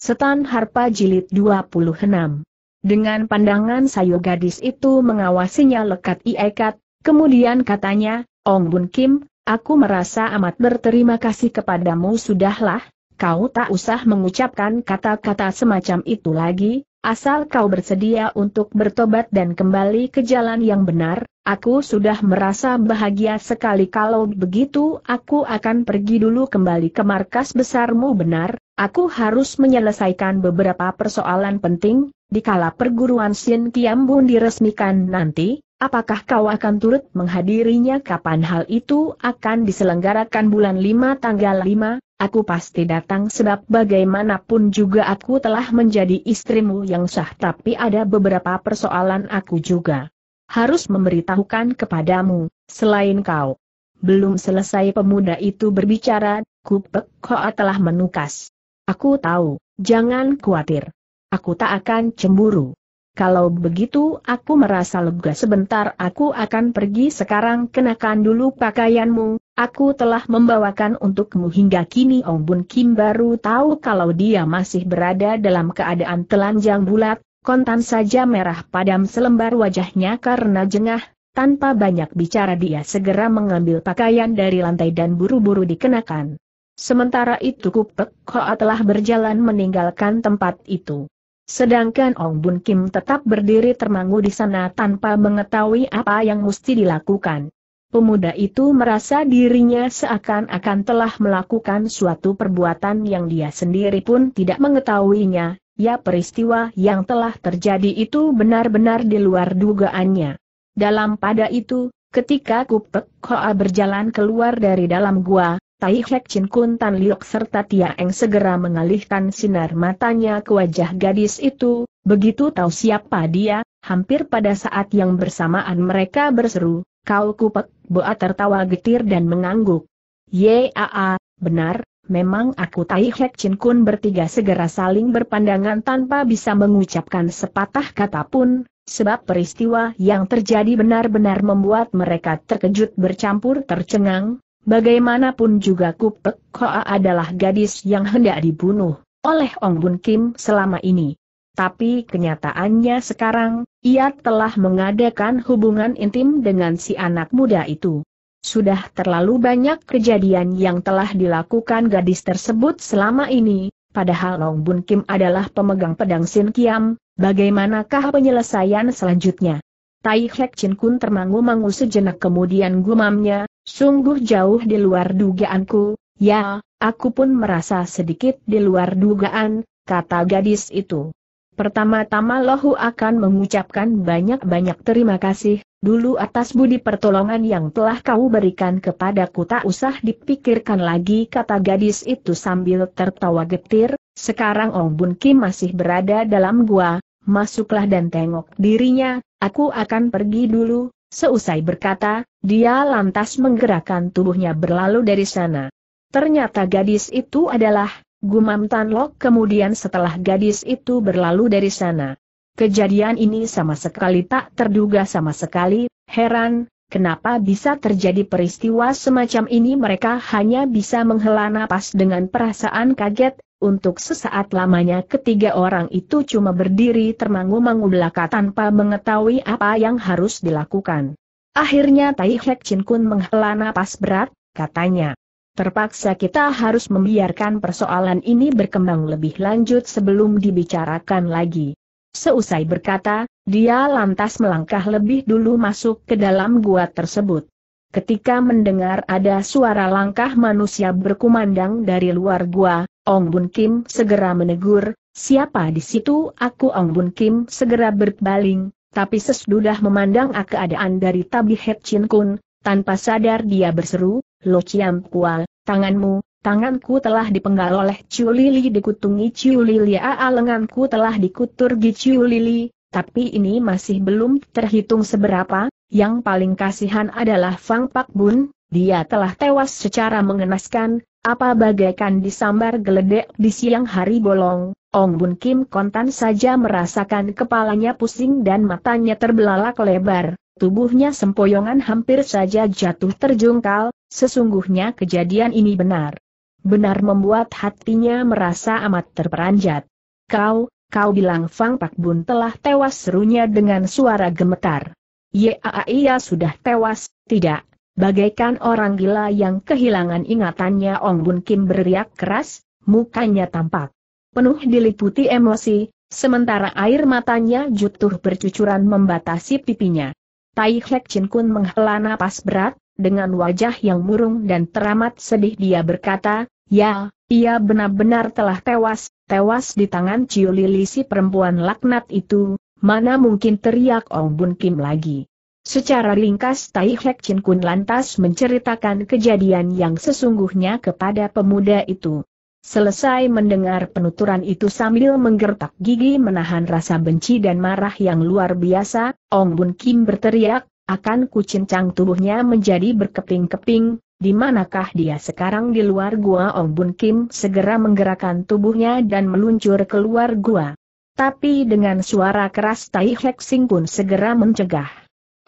Setan Harpa Jilid 26. Dengan pandangan sayu gadis itu mengawasinya lekat iekat, kemudian katanya, Ong Bun Kim, aku merasa amat berterima kasih kepadamu sudahlah, kau tak usah mengucapkan kata-kata semacam itu lagi, asal kau bersedia untuk bertobat dan kembali ke jalan yang benar, aku sudah merasa bahagia sekali kalau begitu aku akan pergi dulu kembali ke markas besarmu benar, Aku harus menyelesaikan beberapa persoalan penting, dikala perguruan Sin Kiambun diresmikan nanti, apakah kau akan turut menghadirinya kapan hal itu akan diselenggarakan bulan 5 tanggal 5, aku pasti datang sebab bagaimanapun juga aku telah menjadi istrimu yang sah tapi ada beberapa persoalan aku juga harus memberitahukan kepadamu, selain kau. Belum selesai pemuda itu berbicara, Kupek Koa telah menukas. Aku tahu, jangan khawatir. Aku tak akan cemburu. Kalau begitu aku merasa lega sebentar aku akan pergi sekarang kenakan dulu pakaianmu, aku telah membawakan untukmu hingga kini Ong Bun Kim baru tahu kalau dia masih berada dalam keadaan telanjang bulat, kontan saja merah padam selembar wajahnya karena jengah, tanpa banyak bicara dia segera mengambil pakaian dari lantai dan buru-buru dikenakan. Sementara itu Kupek Hoa telah berjalan meninggalkan tempat itu. Sedangkan Ong Bun Kim tetap berdiri termangu di sana tanpa mengetahui apa yang mesti dilakukan. Pemuda itu merasa dirinya seakan-akan telah melakukan suatu perbuatan yang dia sendiri pun tidak mengetahuinya, ya peristiwa yang telah terjadi itu benar-benar di luar dugaannya. Dalam pada itu, ketika Kupek Hoa berjalan keluar dari dalam gua, Tai Hek Chin Kun Tan Liok serta Tia Eng segera mengalihkan sinar matanya ke wajah gadis itu, begitu tahu siapa dia, hampir pada saat yang bersamaan mereka berseru, kau kupek, Boa tertawa getir dan mengangguk. Yaa, benar, memang aku Tai Hek Chin Kun bertiga segera saling berpandangan tanpa bisa mengucapkan sepatah kata pun, sebab peristiwa yang terjadi benar-benar membuat mereka terkejut bercampur tercengang, Bagaimanapun juga Kupek Koa adalah gadis yang hendak dibunuh oleh Ong Bun Kim selama ini. Tapi kenyataannya sekarang, ia telah mengadakan hubungan intim dengan si anak muda itu. Sudah terlalu banyak kejadian yang telah dilakukan gadis tersebut selama ini, padahal Long Bun Kim adalah pemegang pedang Sin Kiam, bagaimanakah penyelesaian selanjutnya? Tai Hek Chin Kun termangu-mangu sejenak kemudian gumamnya, Sungguh jauh di luar dugaanku, ya, aku pun merasa sedikit di luar dugaan, kata gadis itu. Pertama-tama Lohu akan mengucapkan banyak-banyak terima kasih, dulu atas budi pertolongan yang telah kau berikan kepadaku tak usah dipikirkan lagi kata gadis itu sambil tertawa getir, sekarang Ong Bun Kim masih berada dalam gua, masuklah dan tengok dirinya, aku akan pergi dulu, Seusai berkata, dia lantas menggerakkan tubuhnya berlalu dari sana. Ternyata gadis itu adalah, gumam Tanlok kemudian setelah gadis itu berlalu dari sana. Kejadian ini sama sekali tak terduga sama sekali, heran, Kenapa bisa terjadi peristiwa semacam ini mereka hanya bisa menghela napas dengan perasaan kaget, untuk sesaat lamanya ketiga orang itu cuma berdiri termangu-mangu belaka tanpa mengetahui apa yang harus dilakukan. Akhirnya Tai Hek Chin Kun menghela napas berat, katanya. Terpaksa kita harus membiarkan persoalan ini berkembang lebih lanjut sebelum dibicarakan lagi. Seusai berkata, dia lantas melangkah lebih dulu masuk ke dalam gua tersebut. Ketika mendengar ada suara langkah manusia berkumandang dari luar gua, Ong Bun Kim segera menegur, siapa di situ aku Ong Bun Kim segera berbaling, tapi sesudah memandang keadaan dari Tabi Het Chin Kun, tanpa sadar dia berseru, Lo Chiam Pual, tanganmu, tanganku telah dipenggal oleh Ciu Lili dikutungi Ciu Lili aa lenganku telah dikutur Gi Ciu Lili, tapi ini masih belum terhitung seberapa, yang paling kasihan adalah Fang Pak Bun, dia telah tewas secara mengenaskan, apa bagaikan disambar geledek di siang hari bolong, Ong Bun Kim kontan saja merasakan kepalanya pusing dan matanya terbelalak lebar, tubuhnya sempoyongan hampir saja jatuh terjungkal, sesungguhnya kejadian ini benar. Benar membuat hatinya merasa amat terperanjat. Kau, Kau bilang Fang Pak Bun telah tewas serunya dengan suara gemetar. Ya, ia sudah tewas, tidak. Bagaikan orang gila yang kehilangan ingatannya Ong Bun Kim berriak keras, mukanya tampak. Penuh diliputi emosi, sementara air matanya jutuh bercucuran membatasi pipinya. Tai Hek Chin Kun menghela napas berat, dengan wajah yang murung dan teramat sedih dia berkata, Ya, ia benar-benar telah tewas, tewas di tangan Ciolili si perempuan laknat itu, mana mungkin teriak Ong Bun Kim lagi. Secara ringkas Tai Hek Chin Kun lantas menceritakan kejadian yang sesungguhnya kepada pemuda itu. Selesai mendengar penuturan itu sambil menggertak gigi menahan rasa benci dan marah yang luar biasa, Ong Bun Kim berteriak, akan kucincang tubuhnya menjadi berkeping-keping, di manakah dia sekarang di luar gua Ong Bun Kim segera menggerakkan tubuhnya dan meluncur keluar gua. Tapi dengan suara keras Tai Hek Sing pun segera mencegah.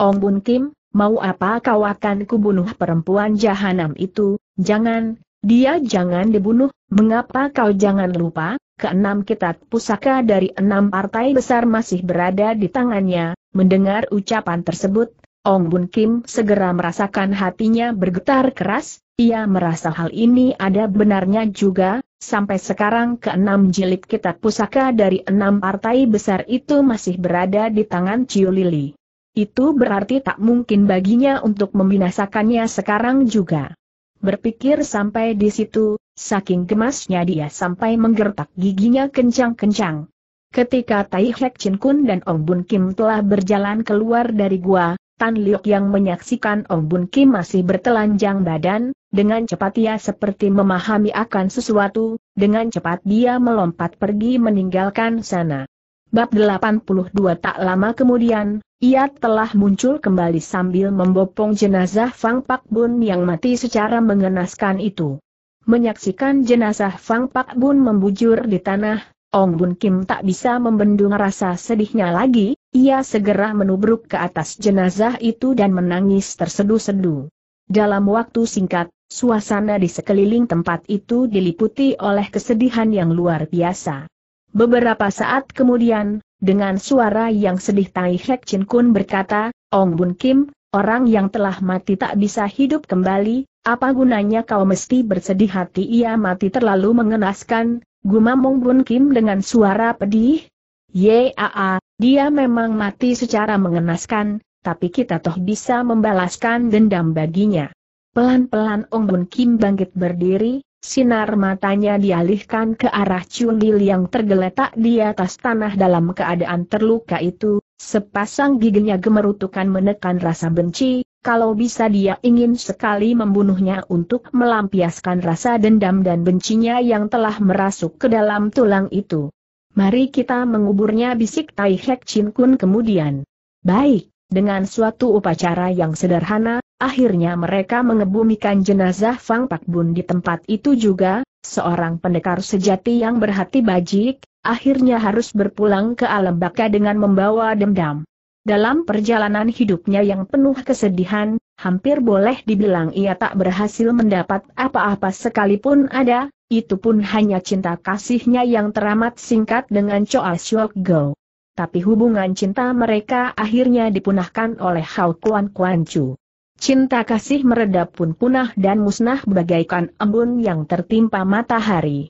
Ong Bun Kim, mau apa kau akan kubunuh perempuan jahanam itu, jangan, dia jangan dibunuh, mengapa kau jangan lupa, keenam kitab pusaka dari enam partai besar masih berada di tangannya, mendengar ucapan tersebut, Ong Bun Kim segera merasakan hatinya bergetar keras, ia merasa hal ini ada benarnya juga, sampai sekarang keenam jilid kitab pusaka dari enam partai besar itu masih berada di tangan Ciu Lili. Itu berarti tak mungkin baginya untuk membinasakannya sekarang juga. Berpikir sampai di situ, saking gemasnya dia sampai menggertak giginya kencang-kencang. Ketika Tai Hek Chin Kun dan Ong Bun Kim telah berjalan keluar dari gua, Tan Liok yang menyaksikan Ong Bun Kim masih bertelanjang badan, dengan cepat ia seperti memahami akan sesuatu, dengan cepat dia melompat pergi meninggalkan sana. Bab 82 tak lama kemudian, ia telah muncul kembali sambil membopong jenazah Fang Pak Bun yang mati secara mengenaskan itu. Menyaksikan jenazah Fang Pak Bun membujur di tanah, Ong Bun Kim tak bisa membendung rasa sedihnya lagi, ia segera menubruk ke atas jenazah itu dan menangis tersedu-sedu. Dalam waktu singkat, suasana di sekeliling tempat itu diliputi oleh kesedihan yang luar biasa. Beberapa saat kemudian, dengan suara yang sedih Tai Hek Chin Kun berkata, Ong Bun Kim, orang yang telah mati tak bisa hidup kembali, apa gunanya kau mesti bersedih hati ia mati terlalu mengenaskan, gumam Ong Bun Kim dengan suara pedih, Yaa, dia memang mati secara mengenaskan, tapi kita toh bisa membalaskan dendam baginya. Pelan-pelan Ong Bun Kim bangkit berdiri, sinar matanya dialihkan ke arah Chun Lil yang tergeletak di atas tanah dalam keadaan terluka itu, sepasang giginya gemerutukan menekan rasa benci, kalau bisa dia ingin sekali membunuhnya untuk melampiaskan rasa dendam dan bencinya yang telah merasuk ke dalam tulang itu. Mari kita menguburnya bisik Tai Hek Chin Kun kemudian. Baik, dengan suatu upacara yang sederhana, akhirnya mereka mengebumikan jenazah Fang Pak Bun di tempat itu juga, seorang pendekar sejati yang berhati bajik, akhirnya harus berpulang ke alam baka dengan membawa dendam. Dalam perjalanan hidupnya yang penuh kesedihan, hampir boleh dibilang ia tak berhasil mendapat apa-apa sekalipun ada, itu pun hanya cinta kasihnya yang teramat singkat dengan Choa Shok Go. Tapi hubungan cinta mereka akhirnya dipunahkan oleh Hao Kuan Kuan Chu. Cinta kasih meredap pun punah dan musnah bagaikan embun yang tertimpa matahari.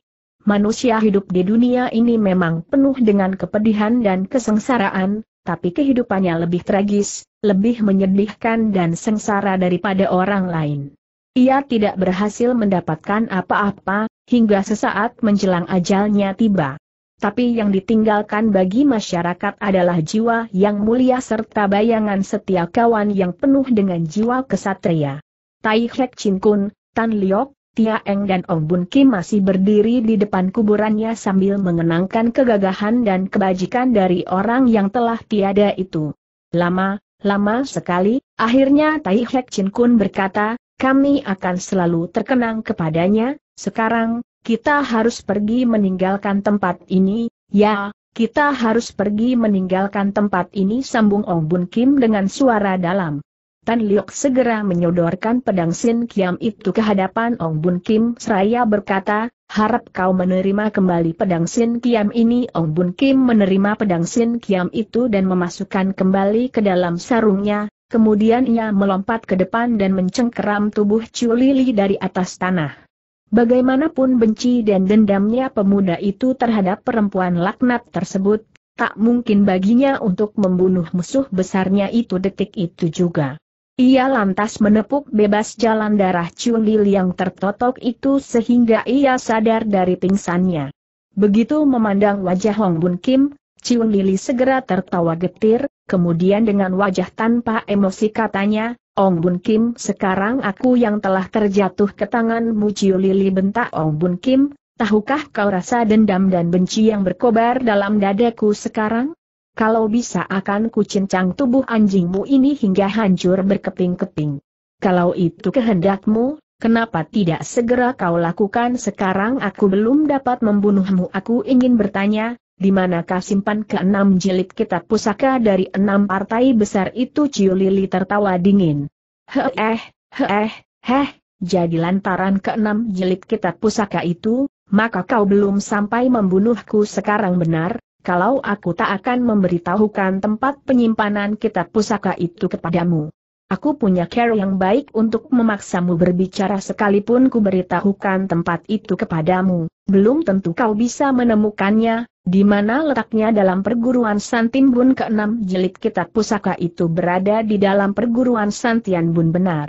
Manusia hidup di dunia ini memang penuh dengan kepedihan dan kesengsaraan, tapi kehidupannya lebih tragis, lebih menyedihkan dan sengsara daripada orang lain. Ia tidak berhasil mendapatkan apa-apa, hingga sesaat menjelang ajalnya tiba. Tapi yang ditinggalkan bagi masyarakat adalah jiwa yang mulia serta bayangan setia kawan yang penuh dengan jiwa kesatria. Tai Hek Chin Kun, Tan Liok, Tia Eng dan Ong Bun Kim masih berdiri di depan kuburannya sambil mengenangkan kegagahan dan kebajikan dari orang yang telah tiada itu. Lama, lama sekali, akhirnya Tai Hek Chin Kun berkata, kami akan selalu terkenang kepadanya, sekarang, kita harus pergi meninggalkan tempat ini, ya, kita harus pergi meninggalkan tempat ini sambung Ong Bun Kim dengan suara dalam. Tan Liok segera menyodorkan pedang Sin Kiam itu ke hadapan Ong Bun Kim seraya berkata, harap kau menerima kembali pedang Sin Kiam ini. Ong Bun Kim menerima pedang Sin Kiam itu dan memasukkan kembali ke dalam sarungnya, kemudian ia melompat ke depan dan mencengkeram tubuh Ciu Lili dari atas tanah. Bagaimanapun benci dan dendamnya pemuda itu terhadap perempuan laknat tersebut, tak mungkin baginya untuk membunuh musuh besarnya itu detik itu juga. Ia lantas menepuk bebas jalan darah cungil yang tertotok itu sehingga ia sadar dari pingsannya. Begitu memandang wajah Hong Bun Kim, Ciun Lili segera tertawa getir, kemudian dengan wajah tanpa emosi katanya, Ong Bun Kim sekarang aku yang telah terjatuh ke tanganmu Ciun Lili bentak Ong Bun Kim, tahukah kau rasa dendam dan benci yang berkobar dalam dadaku sekarang? Kalau bisa akan kucincang tubuh anjingmu ini hingga hancur berkeping-keping. Kalau itu kehendakmu, kenapa tidak segera kau lakukan sekarang aku belum dapat membunuhmu aku ingin bertanya, di manakah simpan keenam jilid kitab pusaka dari enam partai besar itu Ciu Lili tertawa dingin. Heeh, heeh, heh, jadi lantaran keenam jilid kitab pusaka itu, maka kau belum sampai membunuhku sekarang benar, kalau aku tak akan memberitahukan tempat penyimpanan kitab pusaka itu kepadamu. Aku punya care yang baik untuk memaksamu berbicara sekalipun ku beritahukan tempat itu kepadamu. Belum tentu kau bisa menemukannya, di mana letaknya dalam perguruan Santimbun ke-6 jelit kitab pusaka itu berada di dalam perguruan Santian Bun benar.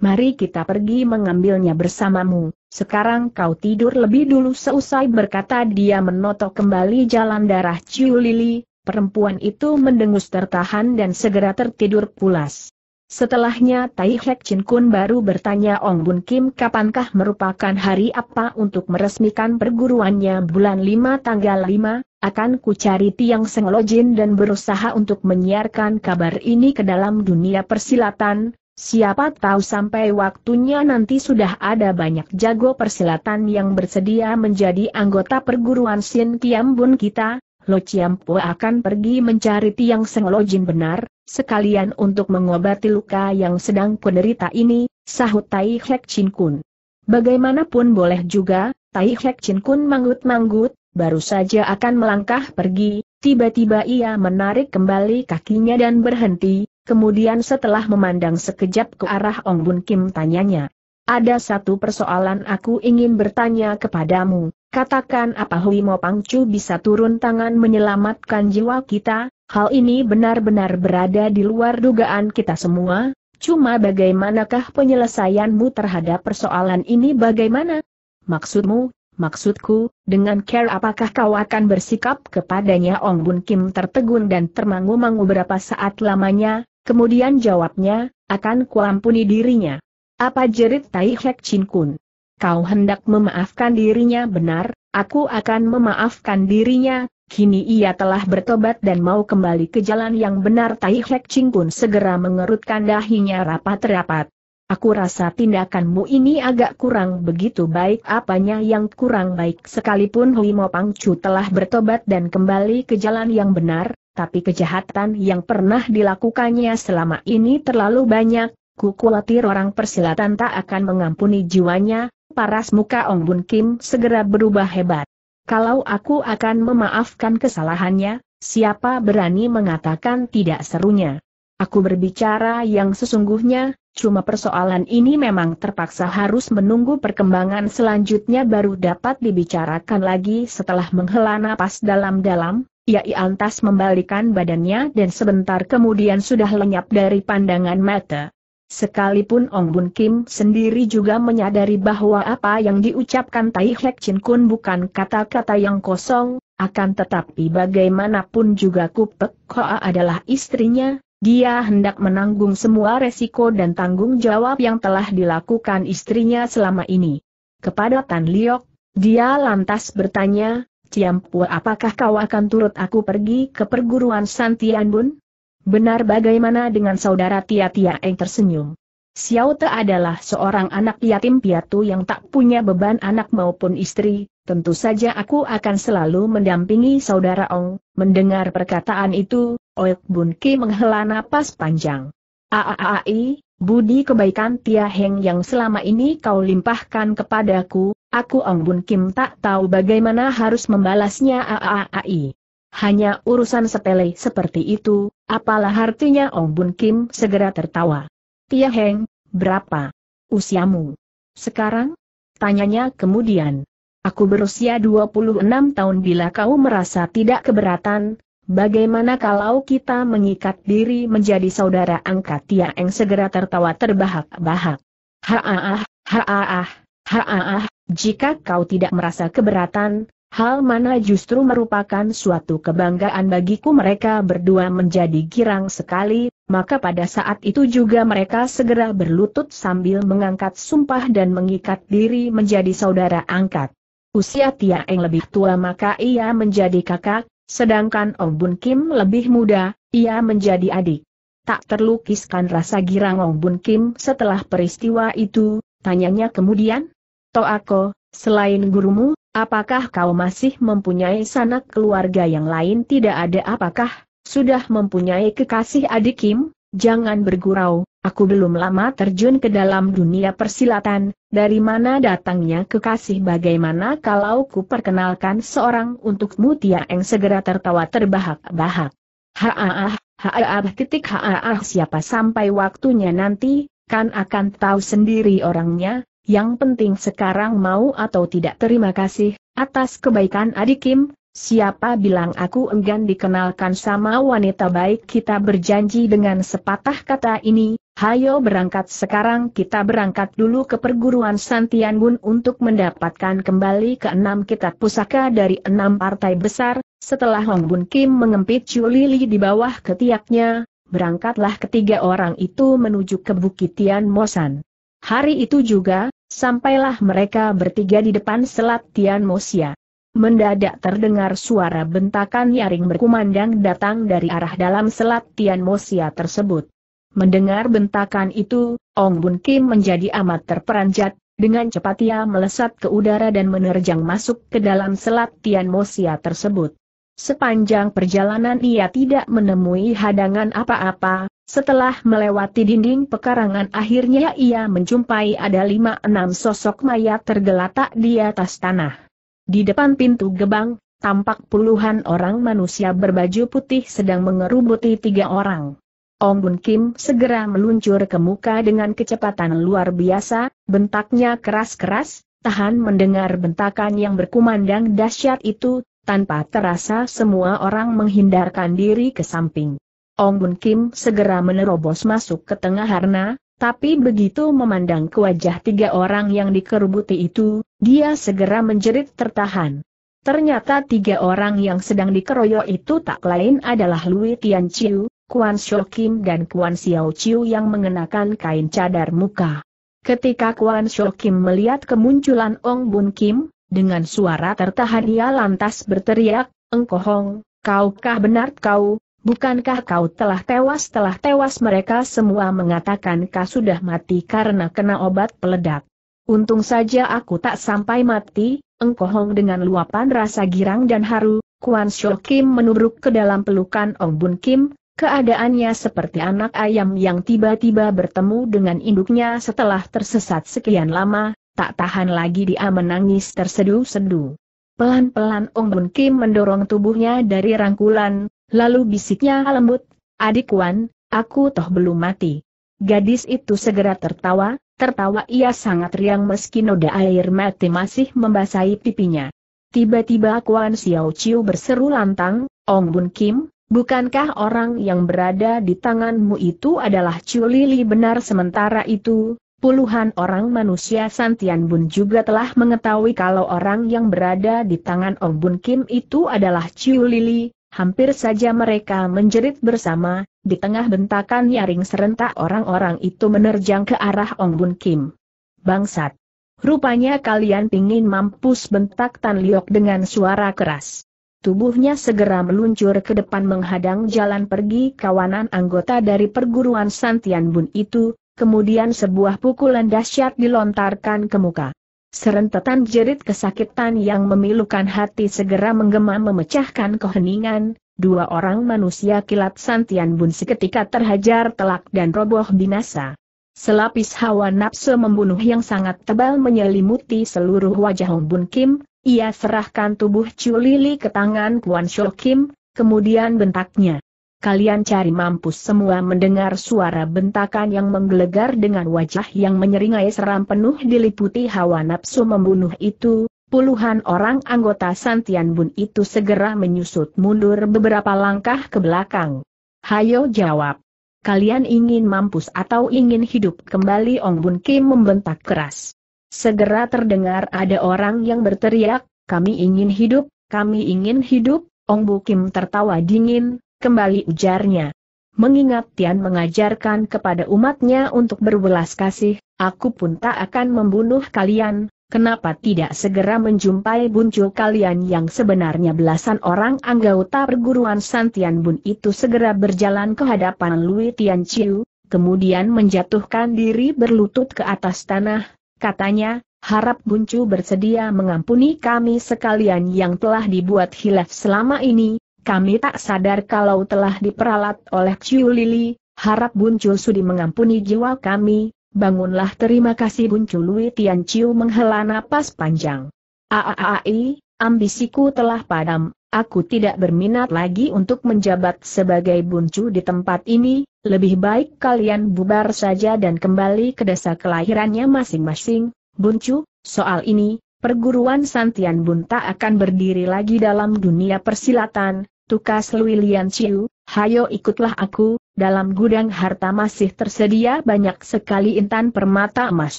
Mari kita pergi mengambilnya bersamamu. Sekarang kau tidur lebih dulu seusai berkata dia menotok kembali jalan darah Ciu Lili, perempuan itu mendengus tertahan dan segera tertidur pulas. Setelahnya Tai Hek Chin Kun baru bertanya Ong Bun Kim kapankah merupakan hari apa untuk meresmikan perguruannya bulan 5 tanggal 5, akan ku cari tiang Seng Lojin dan berusaha untuk menyiarkan kabar ini ke dalam dunia persilatan, Siapa tahu sampai waktunya nanti sudah ada banyak jago persilatan yang bersedia menjadi anggota perguruan Sin Kiam Bun kita, Lo Chiam Po akan pergi mencari tiang Seng Lo Jin benar, sekalian untuk mengobati luka yang sedang kuderita ini, sahut Tai Hek Chin Kun. Bagaimanapun boleh juga, Tai Hek Chin Kun manggut-manggut, baru saja akan melangkah pergi, tiba-tiba ia menarik kembali kakinya dan berhenti, Kemudian setelah memandang sekejap ke arah Ong Bun Kim tanyanya. Ada satu persoalan aku ingin bertanya kepadamu, katakan apa Hui Mo Chu bisa turun tangan menyelamatkan jiwa kita, hal ini benar-benar berada di luar dugaan kita semua, cuma bagaimanakah penyelesaianmu terhadap persoalan ini bagaimana? Maksudmu, maksudku, dengan care apakah kau akan bersikap kepadanya Ong Bun Kim tertegun dan termangu-mangu berapa saat lamanya, Kemudian jawabnya, akan kuampuni dirinya. Apa jerit Tai Hek Chin Kun? Kau hendak memaafkan dirinya benar, aku akan memaafkan dirinya, kini ia telah bertobat dan mau kembali ke jalan yang benar Tai Hek Chin Kun segera mengerutkan dahinya rapat-rapat. Aku rasa tindakanmu ini agak kurang begitu baik apanya yang kurang baik sekalipun Huimo Pangcu telah bertobat dan kembali ke jalan yang benar, tapi kejahatan yang pernah dilakukannya selama ini terlalu banyak, ku khawatir orang persilatan tak akan mengampuni jiwanya, paras muka Ong Bun Kim segera berubah hebat. Kalau aku akan memaafkan kesalahannya, siapa berani mengatakan tidak serunya? Aku berbicara yang sesungguhnya, cuma persoalan ini memang terpaksa harus menunggu perkembangan selanjutnya baru dapat dibicarakan lagi setelah menghela napas dalam-dalam, ia Antas membalikan badannya dan sebentar kemudian sudah lenyap dari pandangan mata. Sekalipun Ong Bun Kim sendiri juga menyadari bahwa apa yang diucapkan Tai Hek Chin Kun bukan kata-kata yang kosong, akan tetapi bagaimanapun juga Kupek Koa adalah istrinya, dia hendak menanggung semua resiko dan tanggung jawab yang telah dilakukan istrinya selama ini. Kepada Tan Liok, dia lantas bertanya, Ciampua apakah kau akan turut aku pergi ke perguruan Santian Bun? Benar bagaimana dengan saudara Tia Tia Eng tersenyum. Xiao Te adalah seorang anak yatim piatu yang tak punya beban anak maupun istri, tentu saja aku akan selalu mendampingi saudara Ong. Mendengar perkataan itu, Oek Bun Ki menghela napas panjang. Aaai, budi kebaikan Tia Heng yang selama ini kau limpahkan kepadaku, Aku Ong Bun Kim tak tahu bagaimana harus membalasnya aaai. Hanya urusan sepele seperti itu, apalah artinya Ong Bun Kim segera tertawa. Tia Heng, berapa usiamu? Sekarang? Tanyanya kemudian. Aku berusia 26 tahun bila kau merasa tidak keberatan, Bagaimana kalau kita mengikat diri menjadi saudara angkat Tia Heng segera tertawa terbahak-bahak. Haaah, haaah, haaah, jika kau tidak merasa keberatan, hal mana justru merupakan suatu kebanggaan bagiku mereka berdua menjadi girang sekali, maka pada saat itu juga mereka segera berlutut sambil mengangkat sumpah dan mengikat diri menjadi saudara angkat. Usia Tia Eng lebih tua maka ia menjadi kakak, sedangkan Ong Bun Kim lebih muda, ia menjadi adik. Tak terlukiskan rasa girang Ong Bun Kim setelah peristiwa itu, tanyanya kemudian, Toako, selain gurumu, apakah kau masih mempunyai sanak keluarga yang lain tidak ada apakah, sudah mempunyai kekasih adik Kim? Jangan bergurau, aku belum lama terjun ke dalam dunia persilatan, dari mana datangnya kekasih bagaimana kalau ku perkenalkan seorang untuk mutia yang segera tertawa terbahak-bahak. Haaah, haaah titik haaah siapa sampai waktunya nanti, kan akan tahu sendiri orangnya, yang penting sekarang mau atau tidak terima kasih, atas kebaikan adik Kim, siapa bilang aku enggan dikenalkan sama wanita baik kita berjanji dengan sepatah kata ini, hayo berangkat sekarang kita berangkat dulu ke perguruan Santian Bun untuk mendapatkan kembali ke enam kitab pusaka dari enam partai besar, setelah Hong Bun Kim mengempit Chu Lili di bawah ketiaknya, berangkatlah ketiga orang itu menuju ke Bukit Tian Mosan. Hari itu juga, Sampailah mereka bertiga di depan selat Tian Mosia. Mendadak terdengar suara bentakan nyaring berkumandang datang dari arah dalam selat Tian Mosia tersebut. Mendengar bentakan itu, Ong Bun Kim menjadi amat terperanjat, dengan cepat ia melesat ke udara dan menerjang masuk ke dalam selat Tian Mosia tersebut. Sepanjang perjalanan ia tidak menemui hadangan apa-apa, setelah melewati dinding pekarangan akhirnya ia menjumpai ada lima enam sosok mayat tergeletak di atas tanah. Di depan pintu gebang, tampak puluhan orang manusia berbaju putih sedang mengerubuti tiga orang. Ong Bun Kim segera meluncur ke muka dengan kecepatan luar biasa, bentaknya keras-keras, tahan mendengar bentakan yang berkumandang dahsyat itu, tanpa terasa semua orang menghindarkan diri ke samping. Ong Bun Kim segera menerobos masuk ke tengah Harna, tapi begitu memandang ke wajah tiga orang yang dikerubuti itu, dia segera menjerit tertahan. Ternyata tiga orang yang sedang dikeroyok itu tak lain adalah Lui Tian Chiu, Kuan Shou Kim dan Kuan Xiao Chiu yang mengenakan kain cadar muka. Ketika Kuan Shou Kim melihat kemunculan Ong Bun Kim, dengan suara tertahan ia lantas berteriak, Engkohong, kaukah benar kau, Bukankah kau telah tewas? Telah tewas mereka semua mengatakan kau sudah mati karena kena obat peledak. Untung saja aku tak sampai mati, engkohong dengan luapan rasa girang dan haru, Kuan Syo Kim menubruk ke dalam pelukan Ong Bun Kim, keadaannya seperti anak ayam yang tiba-tiba bertemu dengan induknya setelah tersesat sekian lama, tak tahan lagi dia menangis tersedu-sedu. Pelan-pelan Ong Bun Kim mendorong tubuhnya dari rangkulan, Lalu bisiknya lembut, adik Wan, aku toh belum mati. Gadis itu segera tertawa, tertawa ia sangat riang meski noda air mati masih membasahi pipinya. Tiba-tiba Kuan Xiao Chiu berseru lantang, Ong Bun Kim, bukankah orang yang berada di tanganmu itu adalah Chu Lili benar sementara itu, Puluhan orang manusia Santian Bun juga telah mengetahui kalau orang yang berada di tangan Ong Bun Kim itu adalah Ciu Lili, Hampir saja mereka menjerit bersama, di tengah bentakan nyaring serentak orang-orang itu menerjang ke arah Ong Bun Kim. Bangsat! Rupanya kalian ingin mampus bentak Tan Liok dengan suara keras. Tubuhnya segera meluncur ke depan menghadang jalan pergi kawanan anggota dari perguruan Santian Bun itu, kemudian sebuah pukulan dahsyat dilontarkan ke muka. Serentetan jerit kesakitan yang memilukan hati segera menggema memecahkan keheningan, dua orang manusia kilat Santian Bun seketika terhajar telak dan roboh binasa. Selapis hawa nafsu membunuh yang sangat tebal menyelimuti seluruh wajah Hong Bun Kim, ia serahkan tubuh Chu Lili ke tangan Kuan Shou Kim, kemudian bentaknya kalian cari mampus semua mendengar suara bentakan yang menggelegar dengan wajah yang menyeringai seram penuh diliputi hawa nafsu membunuh itu, puluhan orang anggota Santian Bun itu segera menyusut mundur beberapa langkah ke belakang. Hayo jawab. Kalian ingin mampus atau ingin hidup kembali Ong Bun Kim membentak keras. Segera terdengar ada orang yang berteriak, kami ingin hidup, kami ingin hidup, Ong Bu Kim tertawa dingin, kembali ujarnya. Mengingat Tian mengajarkan kepada umatnya untuk berbelas kasih, aku pun tak akan membunuh kalian, kenapa tidak segera menjumpai buncul kalian yang sebenarnya belasan orang anggota perguruan Santian Bun itu segera berjalan ke hadapan Lui Tian Chiu, kemudian menjatuhkan diri berlutut ke atas tanah, katanya, harap Buncu bersedia mengampuni kami sekalian yang telah dibuat hilaf selama ini, kami tak sadar kalau telah diperalat oleh Ciu Lili, harap Buncul Sudi mengampuni jiwa kami, bangunlah terima kasih Buncul Lui Tian Ciu menghela napas panjang. Aaai, ambisiku telah padam, aku tidak berminat lagi untuk menjabat sebagai Buncu di tempat ini, lebih baik kalian bubar saja dan kembali ke desa kelahirannya masing-masing, Buncu, soal ini, perguruan Santian Bun tak akan berdiri lagi dalam dunia persilatan, Tukas Luilian Chiu, hayo ikutlah aku, dalam gudang harta masih tersedia banyak sekali intan permata emas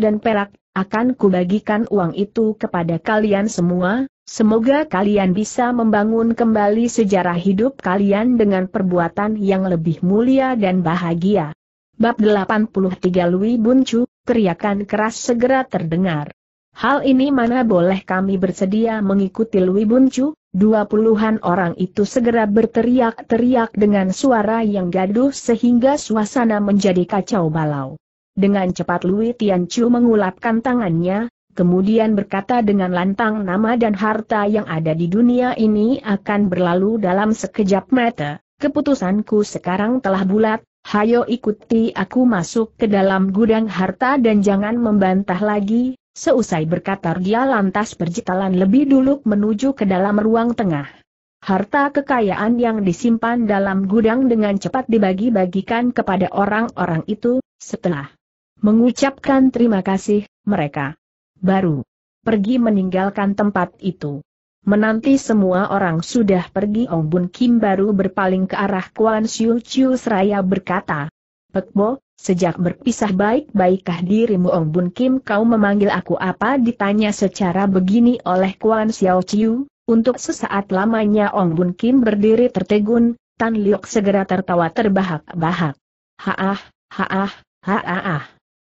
dan perak, akan kubagikan uang itu kepada kalian semua, semoga kalian bisa membangun kembali sejarah hidup kalian dengan perbuatan yang lebih mulia dan bahagia. Bab 83 Lui Buncu, teriakan keras segera terdengar. Hal ini mana boleh kami bersedia mengikuti Lui Buncu, Dua puluhan orang itu segera berteriak-teriak dengan suara yang gaduh sehingga suasana menjadi kacau balau. Dengan cepat Lui Tianchu mengulapkan tangannya, kemudian berkata dengan lantang nama dan harta yang ada di dunia ini akan berlalu dalam sekejap mata, keputusanku sekarang telah bulat, hayo ikuti aku masuk ke dalam gudang harta dan jangan membantah lagi, Seusai berkata dia lantas berjitalan lebih dulu menuju ke dalam ruang tengah. Harta kekayaan yang disimpan dalam gudang dengan cepat dibagi-bagikan kepada orang-orang itu, setelah mengucapkan terima kasih, mereka baru pergi meninggalkan tempat itu. Menanti semua orang sudah pergi Ong Bun Kim baru berpaling ke arah Kuan Siu Chiu seraya berkata, Pekbo, Sejak berpisah baik-baikkah dirimu Ong Bun Kim kau memanggil aku apa ditanya secara begini oleh Kuan Xiao Chiu, untuk sesaat lamanya Ong Bun Kim berdiri tertegun, Tan Liok segera tertawa terbahak-bahak. Haah, haah, haah.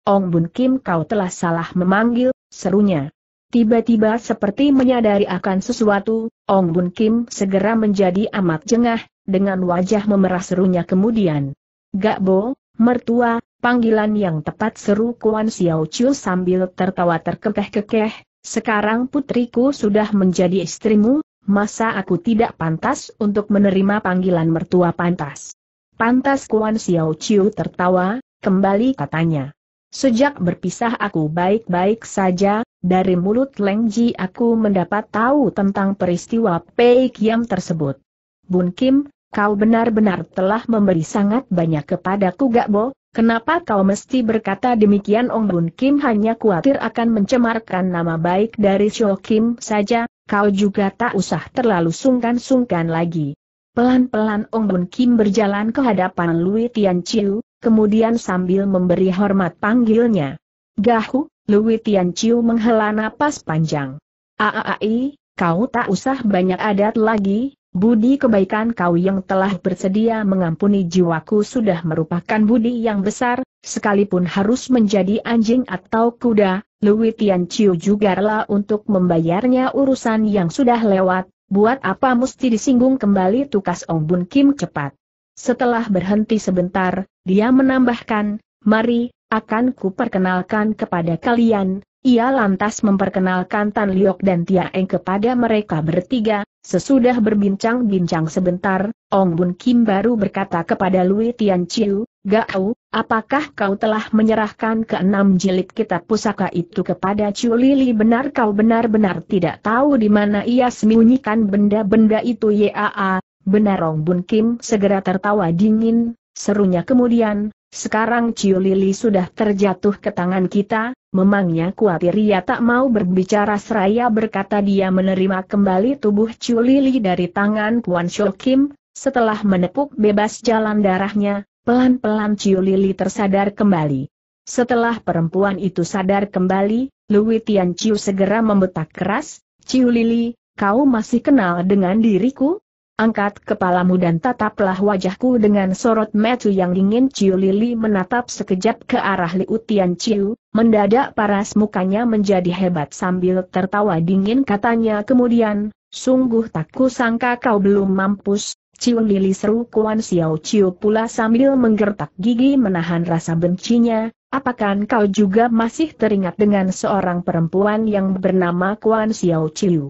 Ong Bun Kim kau telah salah memanggil, serunya. Tiba-tiba seperti menyadari akan sesuatu, Ong Bun Kim segera menjadi amat jengah, dengan wajah memerah serunya kemudian. Gak bo, mertua, panggilan yang tepat seru Kuan Xiao Chiu sambil tertawa terkekeh-kekeh, sekarang putriku sudah menjadi istrimu, masa aku tidak pantas untuk menerima panggilan mertua pantas. Pantas Kuan Xiao Chiu tertawa, kembali katanya. Sejak berpisah aku baik-baik saja, dari mulut Leng Ji aku mendapat tahu tentang peristiwa Pei Kiam tersebut. Bun Kim, kau benar-benar telah memberi sangat banyak kepadaku Gakbo, kenapa kau mesti berkata demikian Ong Bun Kim hanya khawatir akan mencemarkan nama baik dari Shou Kim saja, kau juga tak usah terlalu sungkan-sungkan lagi. Pelan-pelan Ong Bun Kim berjalan ke hadapan Lui Tian Chiu, kemudian sambil memberi hormat panggilnya. Gahu, Lui Tian Chiu menghela napas panjang. Aai, kau tak usah banyak adat lagi, Budi kebaikan kau yang telah bersedia mengampuni jiwaku sudah merupakan budi yang besar, sekalipun harus menjadi anjing atau kuda, Lui Tian Chiu juga rela untuk membayarnya urusan yang sudah lewat, buat apa mesti disinggung kembali tukas Ong Bun Kim cepat. Setelah berhenti sebentar, dia menambahkan, mari, akan kuperkenalkan kepada kalian, ia lantas memperkenalkan Tan Liok dan Tia Eng kepada mereka bertiga, sesudah berbincang-bincang sebentar, Ong Bun Kim baru berkata kepada Lui Tian Chiu, Gao, apakah kau telah menyerahkan keenam jilid kitab pusaka itu kepada Chiu Lili benar kau benar-benar tidak tahu di mana ia sembunyikan benda-benda itu Yaa, benar Ong Bun Kim segera tertawa dingin, serunya kemudian, sekarang Ciu Lili sudah terjatuh ke tangan kita, Memangnya kuatir ia tak mau berbicara seraya berkata dia menerima kembali tubuh Chu Lili dari tangan Kuan Shou Kim, setelah menepuk bebas jalan darahnya, pelan-pelan Chu Lili tersadar kembali. Setelah perempuan itu sadar kembali, Lui Tian Chiu segera membetak keras, Ciu Lili, kau masih kenal dengan diriku? Angkat kepalamu dan tataplah wajahku dengan sorot metu yang dingin Ciu Lili menatap sekejap ke arah Liutian Tian Ciu, mendadak paras mukanya menjadi hebat sambil tertawa dingin katanya kemudian, sungguh tak kusangka kau belum mampus, Ciu Lili seru Kuan Xiao Ciu pula sambil menggertak gigi menahan rasa bencinya, apakah kau juga masih teringat dengan seorang perempuan yang bernama Kuan Xiao Ciu?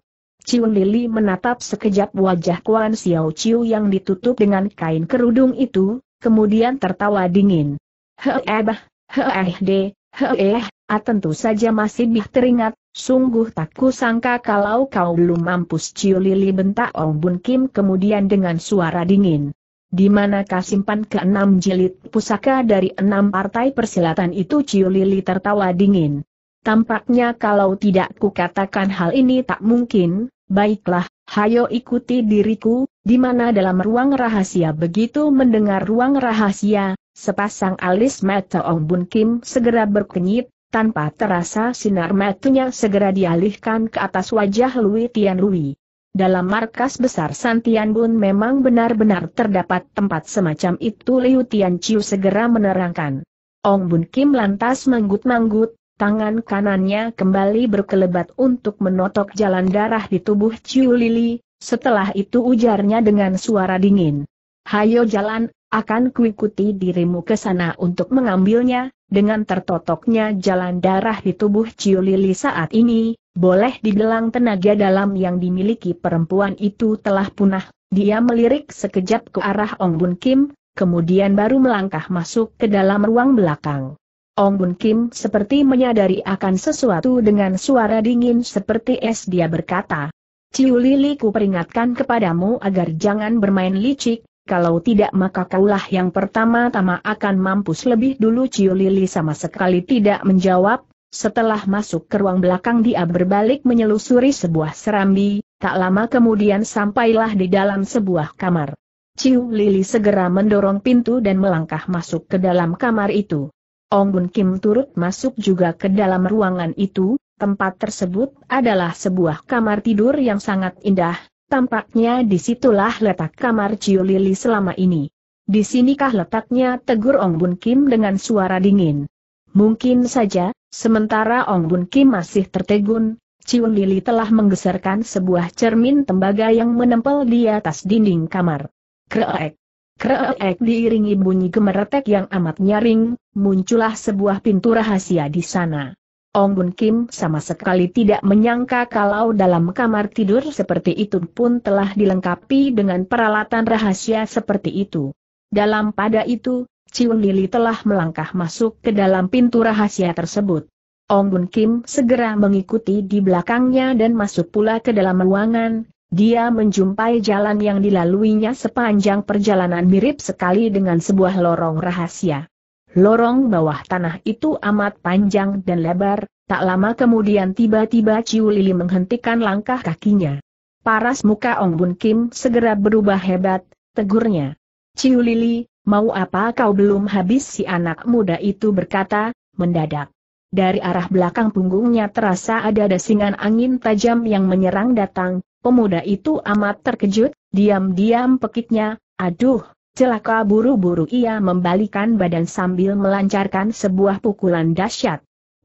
Ciu Lili menatap sekejap wajah Kuan Xiao Ciu yang ditutup dengan kain kerudung itu, kemudian tertawa dingin. Eh bah, Heebah, de, heeh, ah tentu saja masih bih teringat, sungguh tak kusangka kalau kau belum mampus Ciu Lili bentak Ong Bun Kim kemudian dengan suara dingin. Di manakah simpan keenam jilid pusaka dari enam partai persilatan itu Ciu Lili tertawa dingin. Tampaknya kalau tidak kukatakan hal ini tak mungkin, Baiklah, hayo ikuti diriku, di mana dalam ruang rahasia begitu mendengar ruang rahasia, sepasang alis mata Ong Bun Kim segera berkenyit, tanpa terasa sinar matanya segera dialihkan ke atas wajah Lui Tian Lui. Dalam markas besar Santian Bun memang benar-benar terdapat tempat semacam itu Liu Tian Chiu segera menerangkan. Ong Bun Kim lantas manggut-manggut, Tangan kanannya kembali berkelebat untuk menotok jalan darah di tubuh Ciu Lili, setelah itu ujarnya dengan suara dingin. Hayo jalan, akan kuikuti dirimu ke sana untuk mengambilnya, dengan tertotoknya jalan darah di tubuh Ciu Lili saat ini, boleh dibilang tenaga dalam yang dimiliki perempuan itu telah punah. Dia melirik sekejap ke arah Ong Bun Kim, kemudian baru melangkah masuk ke dalam ruang belakang. Ong Bun Kim seperti menyadari akan sesuatu dengan suara dingin seperti es dia berkata. Ciu Lili ku peringatkan kepadamu agar jangan bermain licik, kalau tidak maka kaulah yang pertama-tama akan mampus lebih dulu Ciu Lili sama sekali tidak menjawab, setelah masuk ke ruang belakang dia berbalik menyelusuri sebuah serambi, tak lama kemudian sampailah di dalam sebuah kamar. Ciu Lili segera mendorong pintu dan melangkah masuk ke dalam kamar itu. Ong Bun Kim turut masuk juga ke dalam ruangan itu, tempat tersebut adalah sebuah kamar tidur yang sangat indah, tampaknya disitulah letak kamar Ciu Lili selama ini. Di sinikah letaknya tegur Ong Bun Kim dengan suara dingin. Mungkin saja, sementara Ong Bun Kim masih tertegun, Ciu Lili telah menggeserkan sebuah cermin tembaga yang menempel di atas dinding kamar. Kreek. Kreek diiringi bunyi gemeretek yang amat nyaring, muncullah sebuah pintu rahasia di sana. Ong Bun Kim sama sekali tidak menyangka kalau dalam kamar tidur seperti itu pun telah dilengkapi dengan peralatan rahasia seperti itu. Dalam pada itu, Ciun Lili telah melangkah masuk ke dalam pintu rahasia tersebut. Ong Bun Kim segera mengikuti di belakangnya dan masuk pula ke dalam ruangan, dia menjumpai jalan yang dilaluinya sepanjang perjalanan mirip sekali dengan sebuah lorong rahasia. Lorong bawah tanah itu amat panjang dan lebar, tak lama kemudian tiba-tiba Ciu Lili menghentikan langkah kakinya. Paras muka Ong Bun Kim segera berubah hebat, tegurnya. Ciu Lili, mau apa kau belum habis si anak muda itu berkata, mendadak. Dari arah belakang punggungnya terasa ada desingan angin tajam yang menyerang datang, Pemuda itu amat terkejut, diam-diam pekiknya, aduh, celaka buru-buru ia membalikan badan sambil melancarkan sebuah pukulan dahsyat.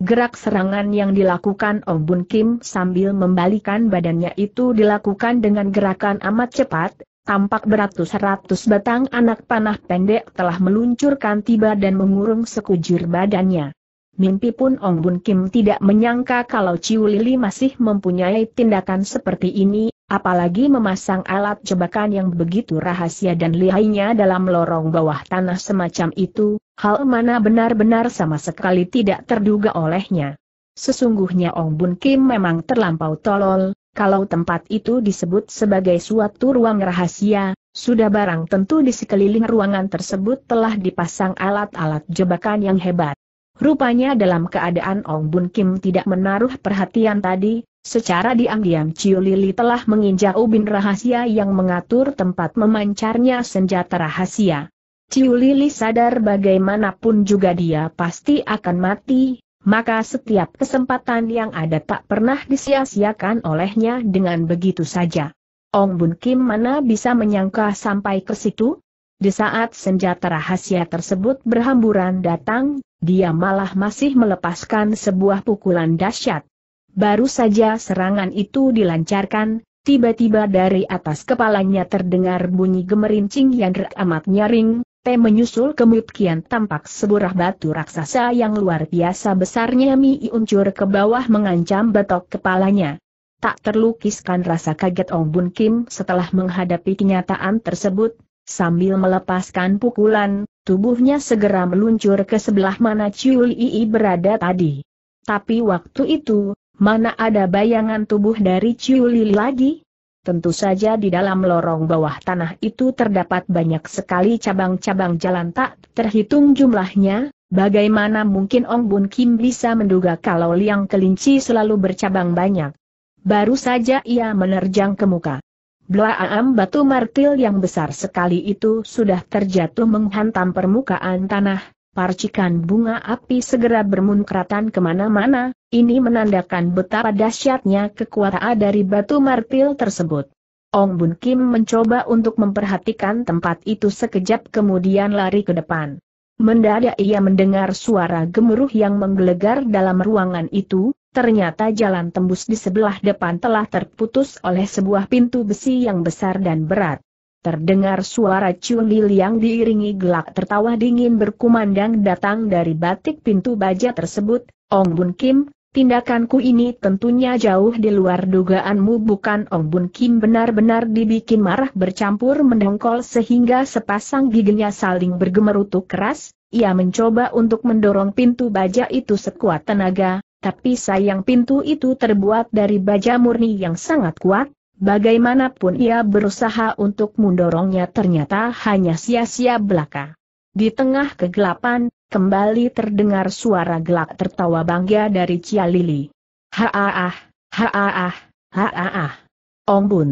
Gerak serangan yang dilakukan Oh Bun Kim sambil membalikan badannya itu dilakukan dengan gerakan amat cepat, tampak beratus-ratus batang anak panah pendek telah meluncurkan tiba dan mengurung sekujur badannya. Mimpi pun Ong Bun Kim tidak menyangka kalau Ciu Lili masih mempunyai tindakan seperti ini, apalagi memasang alat jebakan yang begitu rahasia dan lihainya dalam lorong bawah tanah semacam itu, hal mana benar-benar sama sekali tidak terduga olehnya. Sesungguhnya Ong Bun Kim memang terlampau tolol, kalau tempat itu disebut sebagai suatu ruang rahasia, sudah barang tentu di sekeliling ruangan tersebut telah dipasang alat-alat jebakan yang hebat. Rupanya dalam keadaan Ong Bun Kim tidak menaruh perhatian tadi, secara diam-diam Ciu Lili telah menginjak ubin rahasia yang mengatur tempat memancarnya senjata rahasia. Ciu Lili sadar bagaimanapun juga dia pasti akan mati, maka setiap kesempatan yang ada tak pernah disia-siakan olehnya dengan begitu saja. Ong Bun Kim mana bisa menyangka sampai ke situ? Di saat senjata rahasia tersebut berhamburan datang, dia malah masih melepaskan sebuah pukulan dahsyat. Baru saja serangan itu dilancarkan, tiba-tiba dari atas kepalanya terdengar bunyi gemerincing yang amat nyaring, T menyusul kemudian tampak seburah batu raksasa yang luar biasa besarnya Mi uncur ke bawah mengancam betok kepalanya. Tak terlukiskan rasa kaget Ong Bun Kim setelah menghadapi kenyataan tersebut, Sambil melepaskan pukulan, tubuhnya segera meluncur ke sebelah mana Ciul Ii berada tadi. Tapi waktu itu, mana ada bayangan tubuh dari Ciul Ii lagi? Tentu saja di dalam lorong bawah tanah itu terdapat banyak sekali cabang-cabang jalan tak terhitung jumlahnya, bagaimana mungkin Ong Bun Kim bisa menduga kalau liang kelinci selalu bercabang banyak. Baru saja ia menerjang ke muka Belaam batu martil yang besar sekali itu sudah terjatuh menghantam permukaan tanah, parcikan bunga api segera bermunkratan kemana-mana, ini menandakan betapa dahsyatnya kekuatan dari batu martil tersebut. Ong Bun Kim mencoba untuk memperhatikan tempat itu sekejap kemudian lari ke depan. Mendadak ia mendengar suara gemuruh yang menggelegar dalam ruangan itu, ternyata jalan tembus di sebelah depan telah terputus oleh sebuah pintu besi yang besar dan berat. Terdengar suara Chun Lil yang diiringi gelak tertawa dingin berkumandang datang dari batik pintu baja tersebut, Ong Bun Kim, tindakanku ini tentunya jauh di luar dugaanmu bukan Ong Bun Kim benar-benar dibikin marah bercampur mendongkol sehingga sepasang giginya saling bergemerutu keras, ia mencoba untuk mendorong pintu baja itu sekuat tenaga, tapi sayang pintu itu terbuat dari baja murni yang sangat kuat, bagaimanapun ia berusaha untuk mendorongnya ternyata hanya sia-sia belaka. Di tengah kegelapan, kembali terdengar suara gelak tertawa bangga dari Cia Lili. Haaah, haaah, haaah. Ong Bun.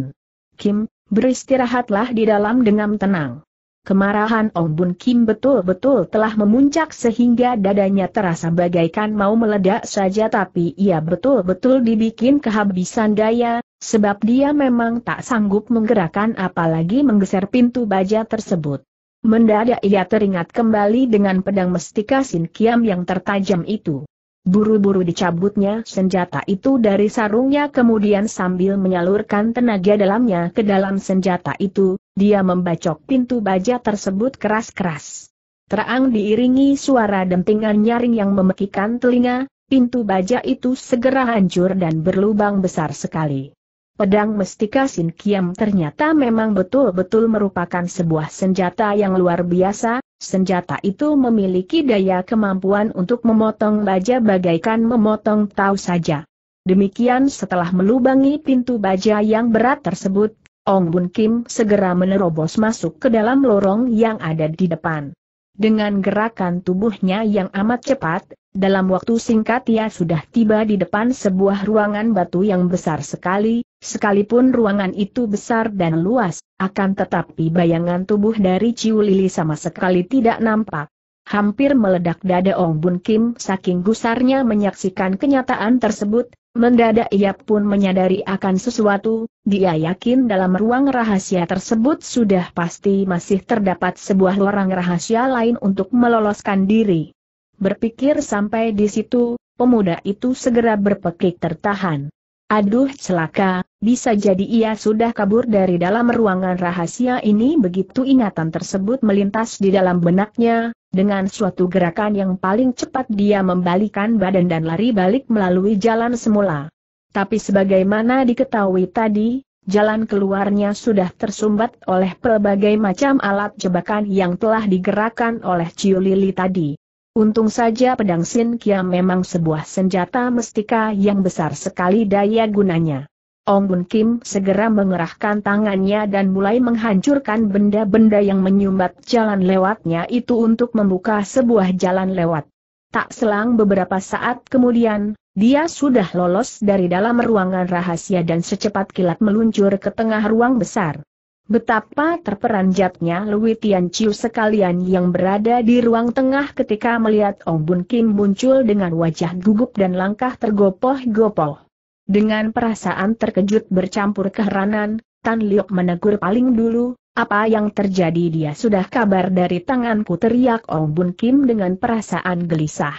Kim, beristirahatlah di dalam dengan tenang. Kemarahan Ong Bun Kim betul-betul telah memuncak sehingga dadanya terasa bagaikan mau meledak saja tapi ia betul-betul dibikin kehabisan daya, sebab dia memang tak sanggup menggerakkan apalagi menggeser pintu baja tersebut. Mendadak ia teringat kembali dengan pedang mestika Sin Kiam yang tertajam itu. Buru-buru dicabutnya senjata itu dari sarungnya kemudian sambil menyalurkan tenaga dalamnya ke dalam senjata itu, dia membacok pintu baja tersebut keras-keras. Terang diiringi suara dentingan nyaring yang memekikan telinga, pintu baja itu segera hancur dan berlubang besar sekali. Pedang Mestika Sin Kiam ternyata memang betul-betul merupakan sebuah senjata yang luar biasa, Senjata itu memiliki daya kemampuan untuk memotong baja bagaikan memotong tahu saja. Demikian setelah melubangi pintu baja yang berat tersebut, Ong Bun Kim segera menerobos masuk ke dalam lorong yang ada di depan. Dengan gerakan tubuhnya yang amat cepat, dalam waktu singkat ia sudah tiba di depan sebuah ruangan batu yang besar sekali, Sekalipun ruangan itu besar dan luas, akan tetapi bayangan tubuh dari Ciu Lili sama sekali tidak nampak. Hampir meledak dada Ong Bun Kim saking gusarnya menyaksikan kenyataan tersebut, mendadak ia pun menyadari akan sesuatu, dia yakin dalam ruang rahasia tersebut sudah pasti masih terdapat sebuah lorong rahasia lain untuk meloloskan diri. Berpikir sampai di situ, pemuda itu segera berpekik tertahan. Aduh celaka, bisa jadi ia sudah kabur dari dalam ruangan rahasia ini begitu ingatan tersebut melintas di dalam benaknya, dengan suatu gerakan yang paling cepat dia membalikan badan dan lari balik melalui jalan semula. Tapi sebagaimana diketahui tadi, jalan keluarnya sudah tersumbat oleh pelbagai macam alat jebakan yang telah digerakkan oleh Ciu Lili tadi. Untung saja pedang Sin Kiam memang sebuah senjata mestika yang besar sekali daya gunanya. Ong Bun Kim segera mengerahkan tangannya dan mulai menghancurkan benda-benda yang menyumbat jalan lewatnya itu untuk membuka sebuah jalan lewat. Tak selang beberapa saat kemudian, dia sudah lolos dari dalam ruangan rahasia dan secepat kilat meluncur ke tengah ruang besar. Betapa terperanjatnya Lui Tian Chiu sekalian yang berada di ruang tengah ketika melihat Ong Bun Kim muncul dengan wajah gugup dan langkah tergopoh-gopoh. Dengan perasaan terkejut bercampur keheranan, Tan Liok menegur paling dulu, apa yang terjadi dia sudah kabar dari tanganku teriak Ong Bun Kim dengan perasaan gelisah.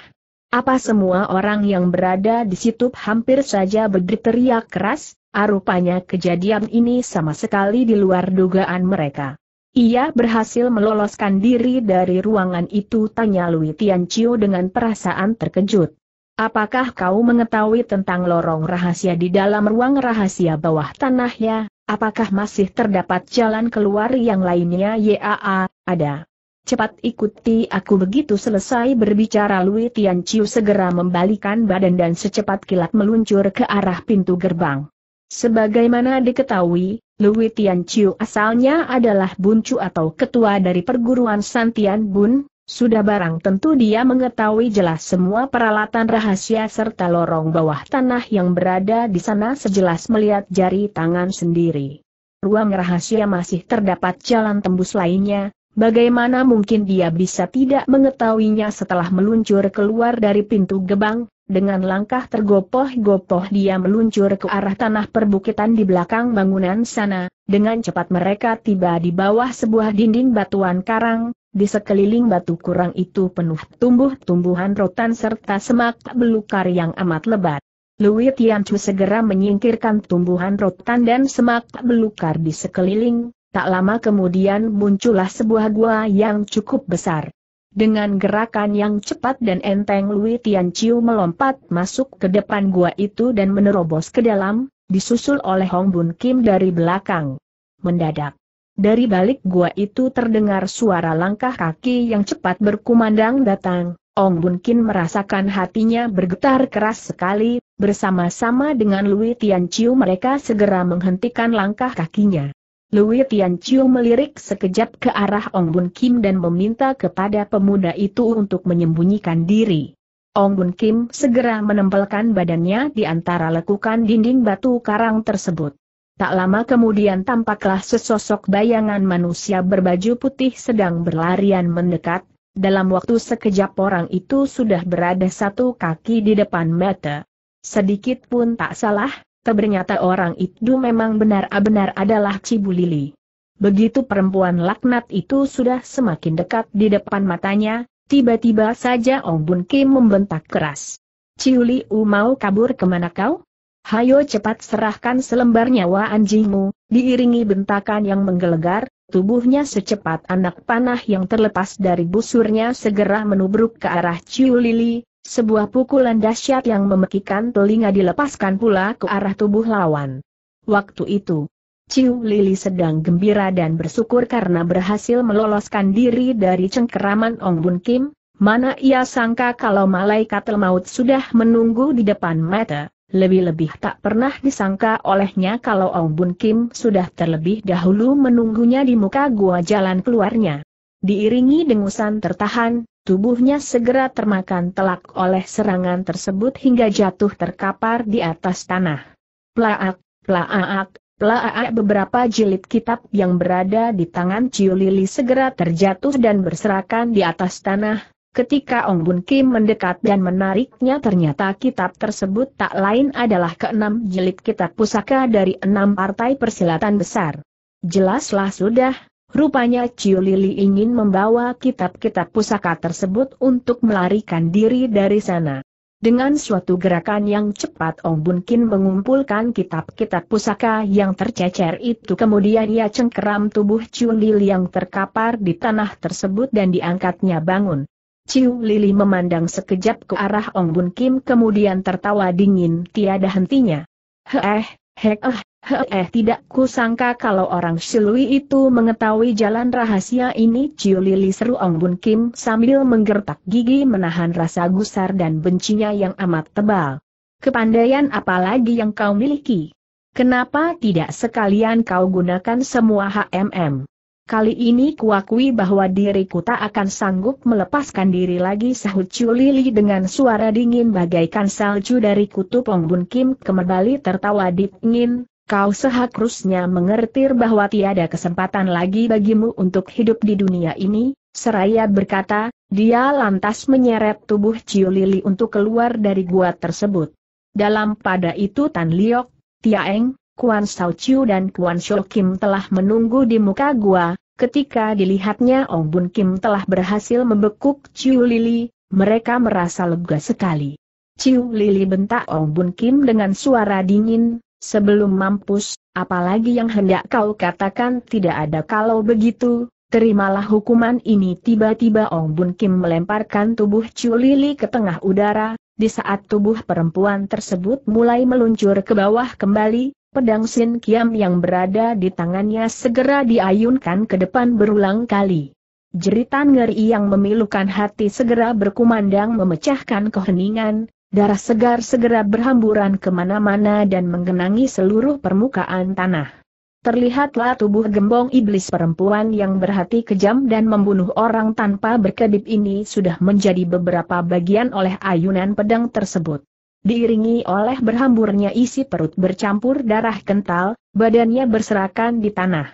Apa semua orang yang berada di situ hampir saja berdiri teriak keras, Arupanya kejadian ini sama sekali di luar dugaan mereka. Ia berhasil meloloskan diri dari ruangan itu tanya Lui Tianqiu dengan perasaan terkejut. Apakah kau mengetahui tentang lorong rahasia di dalam ruang rahasia bawah tanahnya? Apakah masih terdapat jalan keluar yang lainnya? Yaa, ada. Cepat ikuti aku begitu selesai berbicara Lui Tianqiu segera membalikan badan dan secepat kilat meluncur ke arah pintu gerbang. Sebagaimana diketahui, Lui Tian Chiu asalnya adalah buncu atau ketua dari perguruan Santian Bun, sudah barang tentu dia mengetahui jelas semua peralatan rahasia serta lorong bawah tanah yang berada di sana sejelas melihat jari tangan sendiri. Ruang rahasia masih terdapat jalan tembus lainnya, bagaimana mungkin dia bisa tidak mengetahuinya setelah meluncur keluar dari pintu gebang, dengan langkah tergopoh-gopoh dia meluncur ke arah tanah perbukitan di belakang bangunan sana, dengan cepat mereka tiba di bawah sebuah dinding batuan karang, di sekeliling batu kurang itu penuh tumbuh-tumbuhan rotan serta semak belukar yang amat lebat. Lui Tianchu segera menyingkirkan tumbuhan rotan dan semak belukar di sekeliling, tak lama kemudian muncullah sebuah gua yang cukup besar. Dengan gerakan yang cepat dan enteng Lui Tian Chiu melompat masuk ke depan gua itu dan menerobos ke dalam, disusul oleh Hong Bun Kim dari belakang. Mendadak. Dari balik gua itu terdengar suara langkah kaki yang cepat berkumandang datang. Ong Bun Kim merasakan hatinya bergetar keras sekali, bersama-sama dengan Lui Tian Chiu mereka segera menghentikan langkah kakinya. Lui Tian Chiu melirik sekejap ke arah Ong Bun Kim dan meminta kepada pemuda itu untuk menyembunyikan diri. Ong Bun Kim segera menempelkan badannya di antara lekukan dinding batu karang tersebut. Tak lama kemudian tampaklah sesosok bayangan manusia berbaju putih sedang berlarian mendekat, dalam waktu sekejap orang itu sudah berada satu kaki di depan mata. Sedikit pun tak salah, ternyata orang itu memang benar-benar ah, adalah Cibu Lili. Begitu perempuan laknat itu sudah semakin dekat di depan matanya, tiba-tiba saja Ong Bun Kim membentak keras. Ciu Liu mau kabur kemana kau? Hayo cepat serahkan selembar nyawa anjingmu, diiringi bentakan yang menggelegar, tubuhnya secepat anak panah yang terlepas dari busurnya segera menubruk ke arah Ciu Lili, sebuah pukulan dahsyat yang memekikan telinga dilepaskan pula ke arah tubuh lawan. Waktu itu, Ciu Lili sedang gembira dan bersyukur karena berhasil meloloskan diri dari cengkeraman Ong Bun Kim, mana ia sangka kalau malaikat maut sudah menunggu di depan mata, lebih-lebih tak pernah disangka olehnya kalau Ong Bun Kim sudah terlebih dahulu menunggunya di muka gua jalan keluarnya. Diiringi dengusan tertahan, Tubuhnya segera termakan telak oleh serangan tersebut hingga jatuh terkapar di atas tanah. Plaak, plaak, plaak beberapa jilid kitab yang berada di tangan Ciu Lili segera terjatuh dan berserakan di atas tanah. Ketika Ong Bun Kim mendekat dan menariknya ternyata kitab tersebut tak lain adalah keenam jilid kitab pusaka dari enam partai persilatan besar. Jelaslah sudah, Rupanya Ciu Lili ingin membawa kitab-kitab pusaka tersebut untuk melarikan diri dari sana. Dengan suatu gerakan yang cepat Ong Bun Kin mengumpulkan kitab-kitab pusaka yang tercecer itu kemudian ia cengkeram tubuh Ciu Lili yang terkapar di tanah tersebut dan diangkatnya bangun. Ciu Lili memandang sekejap ke arah Ong Bun Kim kemudian tertawa dingin tiada hentinya. Heh, heh, heh. Eh tidak kusangka kalau orang Shilui itu mengetahui jalan rahasia ini Ciu Lili seru Ong Bun Kim sambil menggertak gigi menahan rasa gusar dan bencinya yang amat tebal. Kepandaian apa lagi yang kau miliki? Kenapa tidak sekalian kau gunakan semua HMM? Kali ini kuakui bahwa diriku tak akan sanggup melepaskan diri lagi sahut Ciu Lili dengan suara dingin bagaikan salju dari kutub Ong Bun Kim kembali tertawa dingin, kau seharusnya mengerti bahwa tiada kesempatan lagi bagimu untuk hidup di dunia ini, seraya berkata, dia lantas menyeret tubuh Ciu Lili untuk keluar dari gua tersebut. Dalam pada itu Tan Liok, Tiaeng, Kuan Sao Chiu dan Kuan Shou Kim telah menunggu di muka gua, ketika dilihatnya Ong Bun Kim telah berhasil membekuk Ciu Lili, mereka merasa lega sekali. Ciu Lili bentak Ong Bun Kim dengan suara dingin, Sebelum mampus, apalagi yang hendak kau katakan tidak ada kalau begitu, terimalah hukuman ini tiba-tiba Ong Bun Kim melemparkan tubuh Chu Lili ke tengah udara, di saat tubuh perempuan tersebut mulai meluncur ke bawah kembali, pedang Sin Kiam yang berada di tangannya segera diayunkan ke depan berulang kali. Jeritan ngeri yang memilukan hati segera berkumandang memecahkan keheningan, Darah segar segera berhamburan kemana-mana dan menggenangi seluruh permukaan tanah. Terlihatlah tubuh gembong iblis perempuan yang berhati kejam dan membunuh orang tanpa berkedip ini sudah menjadi beberapa bagian oleh ayunan pedang tersebut. Diiringi oleh berhamburnya isi perut bercampur darah kental, badannya berserakan di tanah.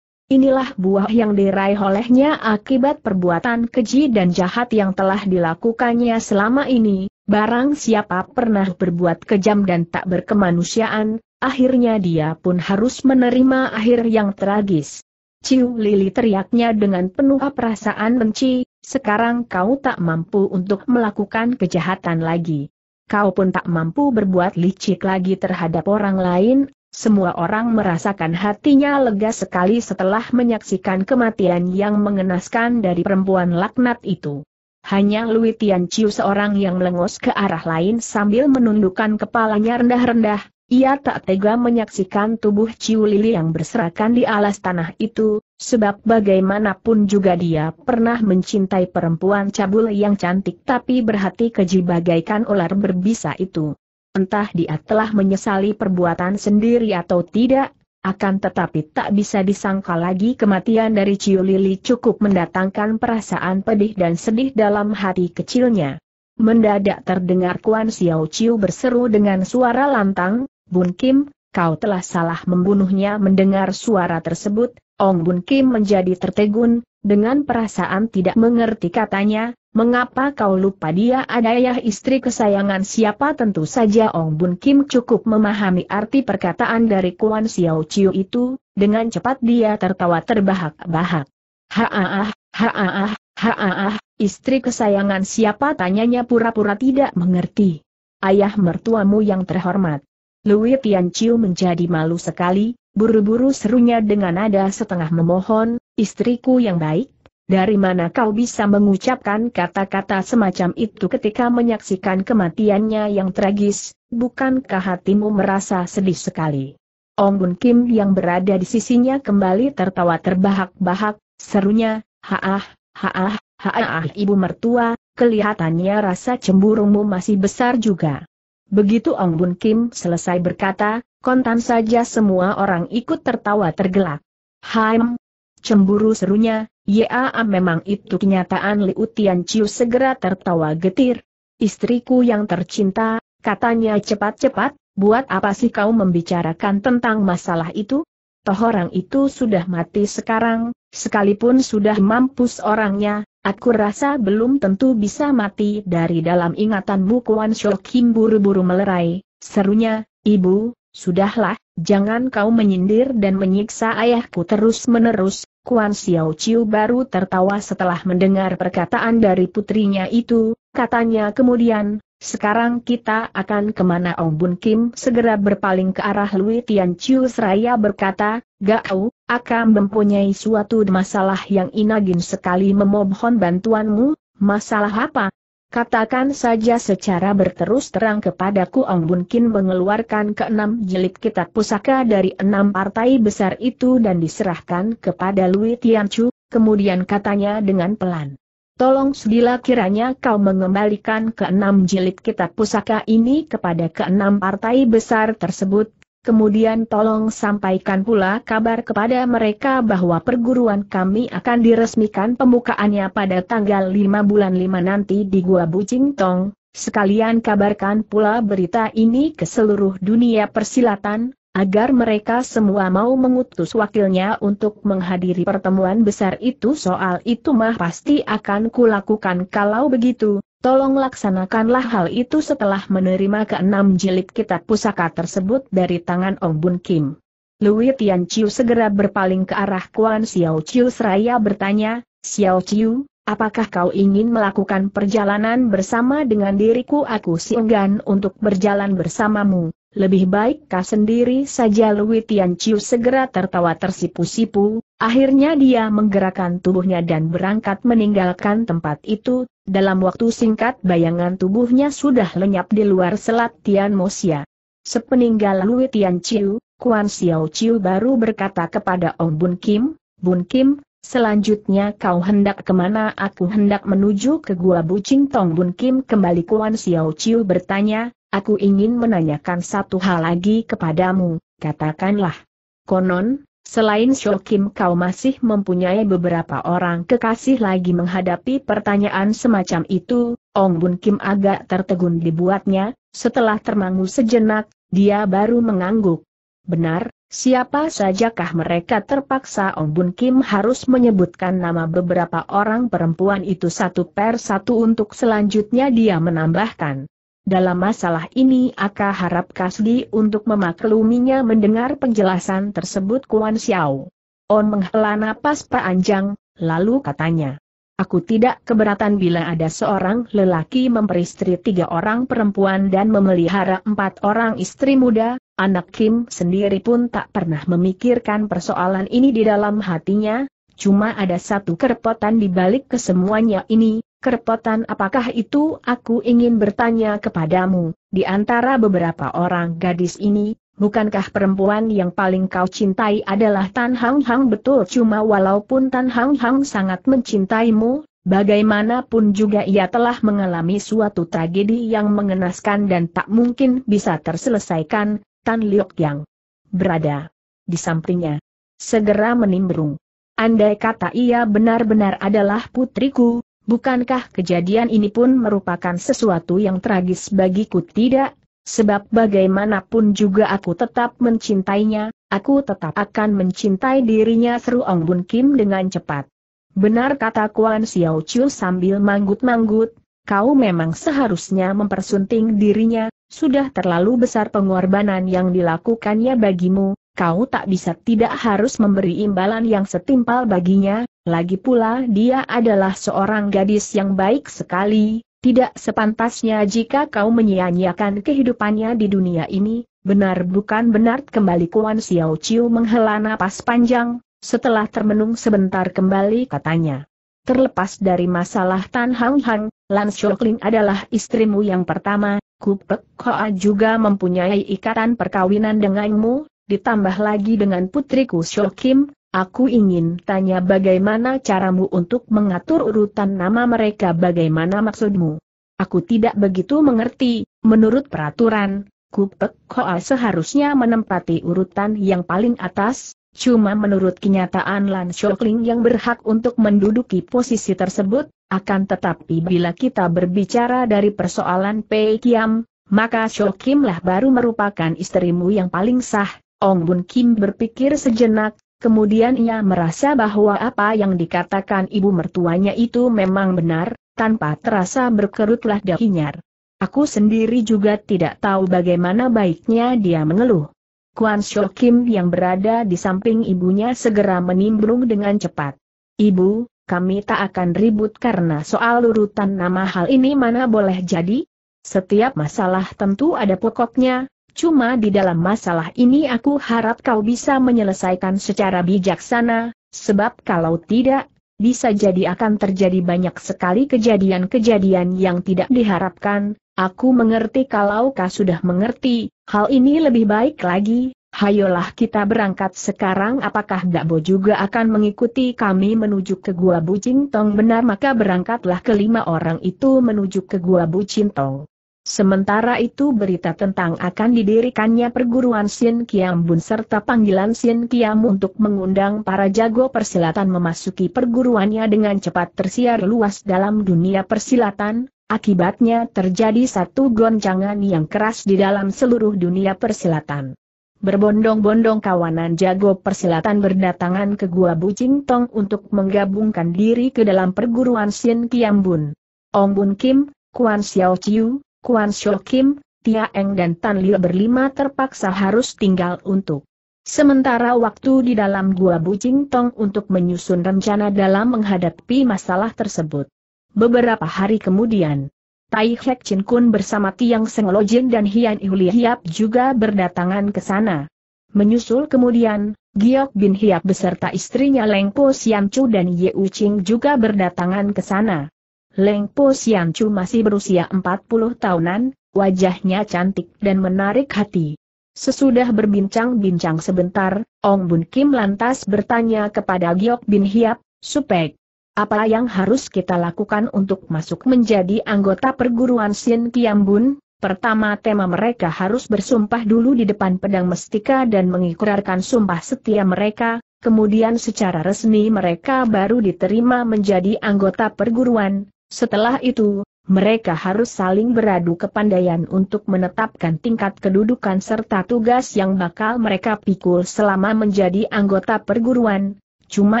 Inilah buah yang diraih olehnya akibat perbuatan keji dan jahat yang telah dilakukannya selama ini, Barang siapa pernah berbuat kejam dan tak berkemanusiaan, akhirnya dia pun harus menerima akhir yang tragis. Ciu Lili teriaknya dengan penuh perasaan benci, sekarang kau tak mampu untuk melakukan kejahatan lagi. Kau pun tak mampu berbuat licik lagi terhadap orang lain, semua orang merasakan hatinya lega sekali setelah menyaksikan kematian yang mengenaskan dari perempuan laknat itu. Hanya Lui Tian Chiu seorang yang melengos ke arah lain sambil menundukkan kepalanya rendah-rendah, ia tak tega menyaksikan tubuh Ciu Lili yang berserakan di alas tanah itu, sebab bagaimanapun juga dia pernah mencintai perempuan cabul yang cantik tapi berhati keji bagaikan ular berbisa itu. Entah dia telah menyesali perbuatan sendiri atau tidak, akan tetapi tak bisa disangka lagi kematian dari Ciu Lili cukup mendatangkan perasaan pedih dan sedih dalam hati kecilnya. Mendadak terdengar Kuan Xiao Ciu berseru dengan suara lantang, Bun Kim, kau telah salah membunuhnya mendengar suara tersebut, Ong Bun Kim menjadi tertegun, dengan perasaan tidak mengerti katanya, mengapa kau lupa dia ada adayah istri kesayangan siapa tentu saja Ong Bun Kim cukup memahami arti perkataan dari Kuan Xiao Chiu itu, dengan cepat dia tertawa terbahak-bahak. Haaah, haaah, haaah, istri kesayangan siapa tanyanya pura-pura tidak mengerti. Ayah mertuamu yang terhormat. Louis Tian Chiu menjadi malu sekali, Buru-buru serunya dengan nada setengah memohon, istriku yang baik, dari mana kau bisa mengucapkan kata-kata semacam itu ketika menyaksikan kematiannya yang tragis, bukankah hatimu merasa sedih sekali? Ong Bun Kim yang berada di sisinya kembali tertawa terbahak-bahak, serunya, haah, haah, haah ibu mertua, kelihatannya rasa cemburumu masih besar juga. Begitu Ong Bun Kim selesai berkata, kontan saja semua orang ikut tertawa tergelak. Haim, cemburu serunya, ya memang itu kenyataan Liu Tian Chiu segera tertawa getir. Istriku yang tercinta, katanya cepat-cepat, buat apa sih kau membicarakan tentang masalah itu? Toh orang itu sudah mati sekarang, sekalipun sudah mampus orangnya, Aku rasa belum tentu bisa mati dari dalam ingatanmu Kuan Shok Kim buru-buru melerai, serunya, Ibu, sudahlah, jangan kau menyindir dan menyiksa ayahku terus-menerus, Kuan Xiao Chiu baru tertawa setelah mendengar perkataan dari putrinya itu, katanya kemudian, sekarang kita akan kemana Ong Bun Kim segera berpaling ke arah Lui Tian Chiu seraya berkata, Gau, akan mempunyai suatu masalah yang inagin sekali memohon bantuanmu, masalah apa? Katakan saja secara berterus terang kepadaku Ong Bun Kin mengeluarkan keenam jilid kitab pusaka dari enam partai besar itu dan diserahkan kepada Lui Chu, kemudian katanya dengan pelan. Tolong sedila kiranya kau mengembalikan keenam jilid kitab pusaka ini kepada keenam partai besar tersebut, Kemudian tolong sampaikan pula kabar kepada mereka bahwa perguruan kami akan diresmikan pembukaannya pada tanggal 5 bulan 5 nanti di Gua Bucing Tong. Sekalian kabarkan pula berita ini ke seluruh dunia persilatan, agar mereka semua mau mengutus wakilnya untuk menghadiri pertemuan besar itu soal itu mah pasti akan kulakukan kalau begitu, Tolong laksanakanlah hal itu setelah menerima keenam jilid kitab pusaka tersebut dari tangan Ong Bun Kim. Louis Tian Chiu segera berpaling ke arah Kuan Xiao Chiu seraya bertanya, Xiao Chiu, apakah kau ingin melakukan perjalanan bersama dengan diriku aku si enggan untuk berjalan bersamamu. Lebih baik kau sendiri saja Lui Tian Chiu segera tertawa tersipu-sipu, akhirnya dia menggerakkan tubuhnya dan berangkat meninggalkan tempat itu, dalam waktu singkat bayangan tubuhnya sudah lenyap di luar selat Tian Mosia. Sepeninggal Lui Tian Chiu, Kuan Xiao Chiu baru berkata kepada Ong Bun Kim, Bun Kim, selanjutnya kau hendak kemana aku hendak menuju ke gua Bucing Tong Bun Kim kembali Kuan Xiao Chiu bertanya, Aku ingin menanyakan satu hal lagi kepadamu, katakanlah. Konon, selain Shokim kau masih mempunyai beberapa orang kekasih lagi menghadapi pertanyaan semacam itu, Ong Bun Kim agak tertegun dibuatnya, setelah termangu sejenak, dia baru mengangguk. Benar, siapa sajakah mereka terpaksa Ong Bun Kim harus menyebutkan nama beberapa orang perempuan itu satu per satu untuk selanjutnya dia menambahkan. Dalam masalah ini Aka harap Kasdi untuk memakluminya mendengar penjelasan tersebut Kuan Xiao. On menghela napas panjang, lalu katanya. Aku tidak keberatan bila ada seorang lelaki memperistri tiga orang perempuan dan memelihara empat orang istri muda, anak Kim sendiri pun tak pernah memikirkan persoalan ini di dalam hatinya, cuma ada satu kerepotan di balik kesemuanya ini, Kerepotan apakah itu aku ingin bertanya kepadamu, di antara beberapa orang gadis ini, bukankah perempuan yang paling kau cintai adalah Tan Hang Hang betul cuma walaupun Tan Hang Hang sangat mencintaimu, bagaimanapun juga ia telah mengalami suatu tragedi yang mengenaskan dan tak mungkin bisa terselesaikan, Tan Liok yang berada di sampingnya. Segera menimbrung. Andai kata ia benar-benar adalah putriku, Bukankah kejadian ini pun merupakan sesuatu yang tragis bagiku tidak? Sebab bagaimanapun juga aku tetap mencintainya, aku tetap akan mencintai dirinya seru Ong Bun Kim dengan cepat. Benar kata Kuan Xiao Chu sambil manggut-manggut, kau memang seharusnya mempersunting dirinya, sudah terlalu besar pengorbanan yang dilakukannya bagimu, kau tak bisa tidak harus memberi imbalan yang setimpal baginya, lagi pula dia adalah seorang gadis yang baik sekali, tidak sepantasnya jika kau menyia-nyiakan kehidupannya di dunia ini, benar bukan benar kembali Kuan Xiao Chiu menghela napas panjang, setelah termenung sebentar kembali katanya. Terlepas dari masalah Tan Hang Hang, Lan Shokling adalah istrimu yang pertama, Kupek Koa juga mempunyai ikatan perkawinan denganmu, ditambah lagi dengan putriku Shokim, aku ingin tanya bagaimana caramu untuk mengatur urutan nama mereka bagaimana maksudmu. Aku tidak begitu mengerti, menurut peraturan, Kupek Koa seharusnya menempati urutan yang paling atas, cuma menurut kenyataan Lan Shokling yang berhak untuk menduduki posisi tersebut, akan tetapi bila kita berbicara dari persoalan Pei Kiam, maka Shokimlah baru merupakan istrimu yang paling sah, Ong Bun Kim berpikir sejenak, kemudian ia merasa bahwa apa yang dikatakan ibu mertuanya itu memang benar, tanpa terasa berkerutlah dahinya. Aku sendiri juga tidak tahu bagaimana baiknya dia mengeluh. Kuan Shou Kim yang berada di samping ibunya segera menimbrung dengan cepat. Ibu, kami tak akan ribut karena soal urutan nama hal ini mana boleh jadi? Setiap masalah tentu ada pokoknya, Cuma di dalam masalah ini aku harap kau bisa menyelesaikan secara bijaksana, sebab kalau tidak, bisa jadi akan terjadi banyak sekali kejadian-kejadian yang tidak diharapkan, aku mengerti kalau kau sudah mengerti, hal ini lebih baik lagi, hayolah kita berangkat sekarang apakah Dabo juga akan mengikuti kami menuju ke Gua Bucing Tong? benar maka berangkatlah kelima orang itu menuju ke Gua Bucing Tong. Sementara itu berita tentang akan didirikannya perguruan Sin Kiam Bun serta panggilan Sin Kiam untuk mengundang para jago persilatan memasuki perguruannya dengan cepat tersiar luas dalam dunia persilatan, akibatnya terjadi satu goncangan yang keras di dalam seluruh dunia persilatan. Berbondong-bondong kawanan jago persilatan berdatangan ke Gua Bucing Tong untuk menggabungkan diri ke dalam perguruan Sin Kiam Bun. Ong Bun Kim, Kuan Xiao Chiu, Kuan Shou Kim, Tia Eng dan Tan Liu berlima terpaksa harus tinggal untuk sementara waktu di dalam gua Bucing Tong untuk menyusun rencana dalam menghadapi masalah tersebut. Beberapa hari kemudian, Tai Hek Chin Kun bersama Tiang Seng Lo Jin dan Hian Ihuli Hiap juga berdatangan ke sana. Menyusul kemudian, Giok Bin Hiap beserta istrinya Leng Po Siam Chu dan Ye U Ching juga berdatangan ke sana. Leng Po Sian Chu masih berusia 40 tahunan, wajahnya cantik dan menarik hati. Sesudah berbincang-bincang sebentar, Ong Bun Kim lantas bertanya kepada Giok Bin Hiap, Supek, apa yang harus kita lakukan untuk masuk menjadi anggota perguruan Sin Kiam Bun? Pertama tema mereka harus bersumpah dulu di depan pedang mestika dan mengikrarkan sumpah setia mereka, kemudian secara resmi mereka baru diterima menjadi anggota perguruan, setelah itu, mereka harus saling beradu kepandaian untuk menetapkan tingkat kedudukan serta tugas yang bakal mereka pikul selama menjadi anggota perguruan. Cuma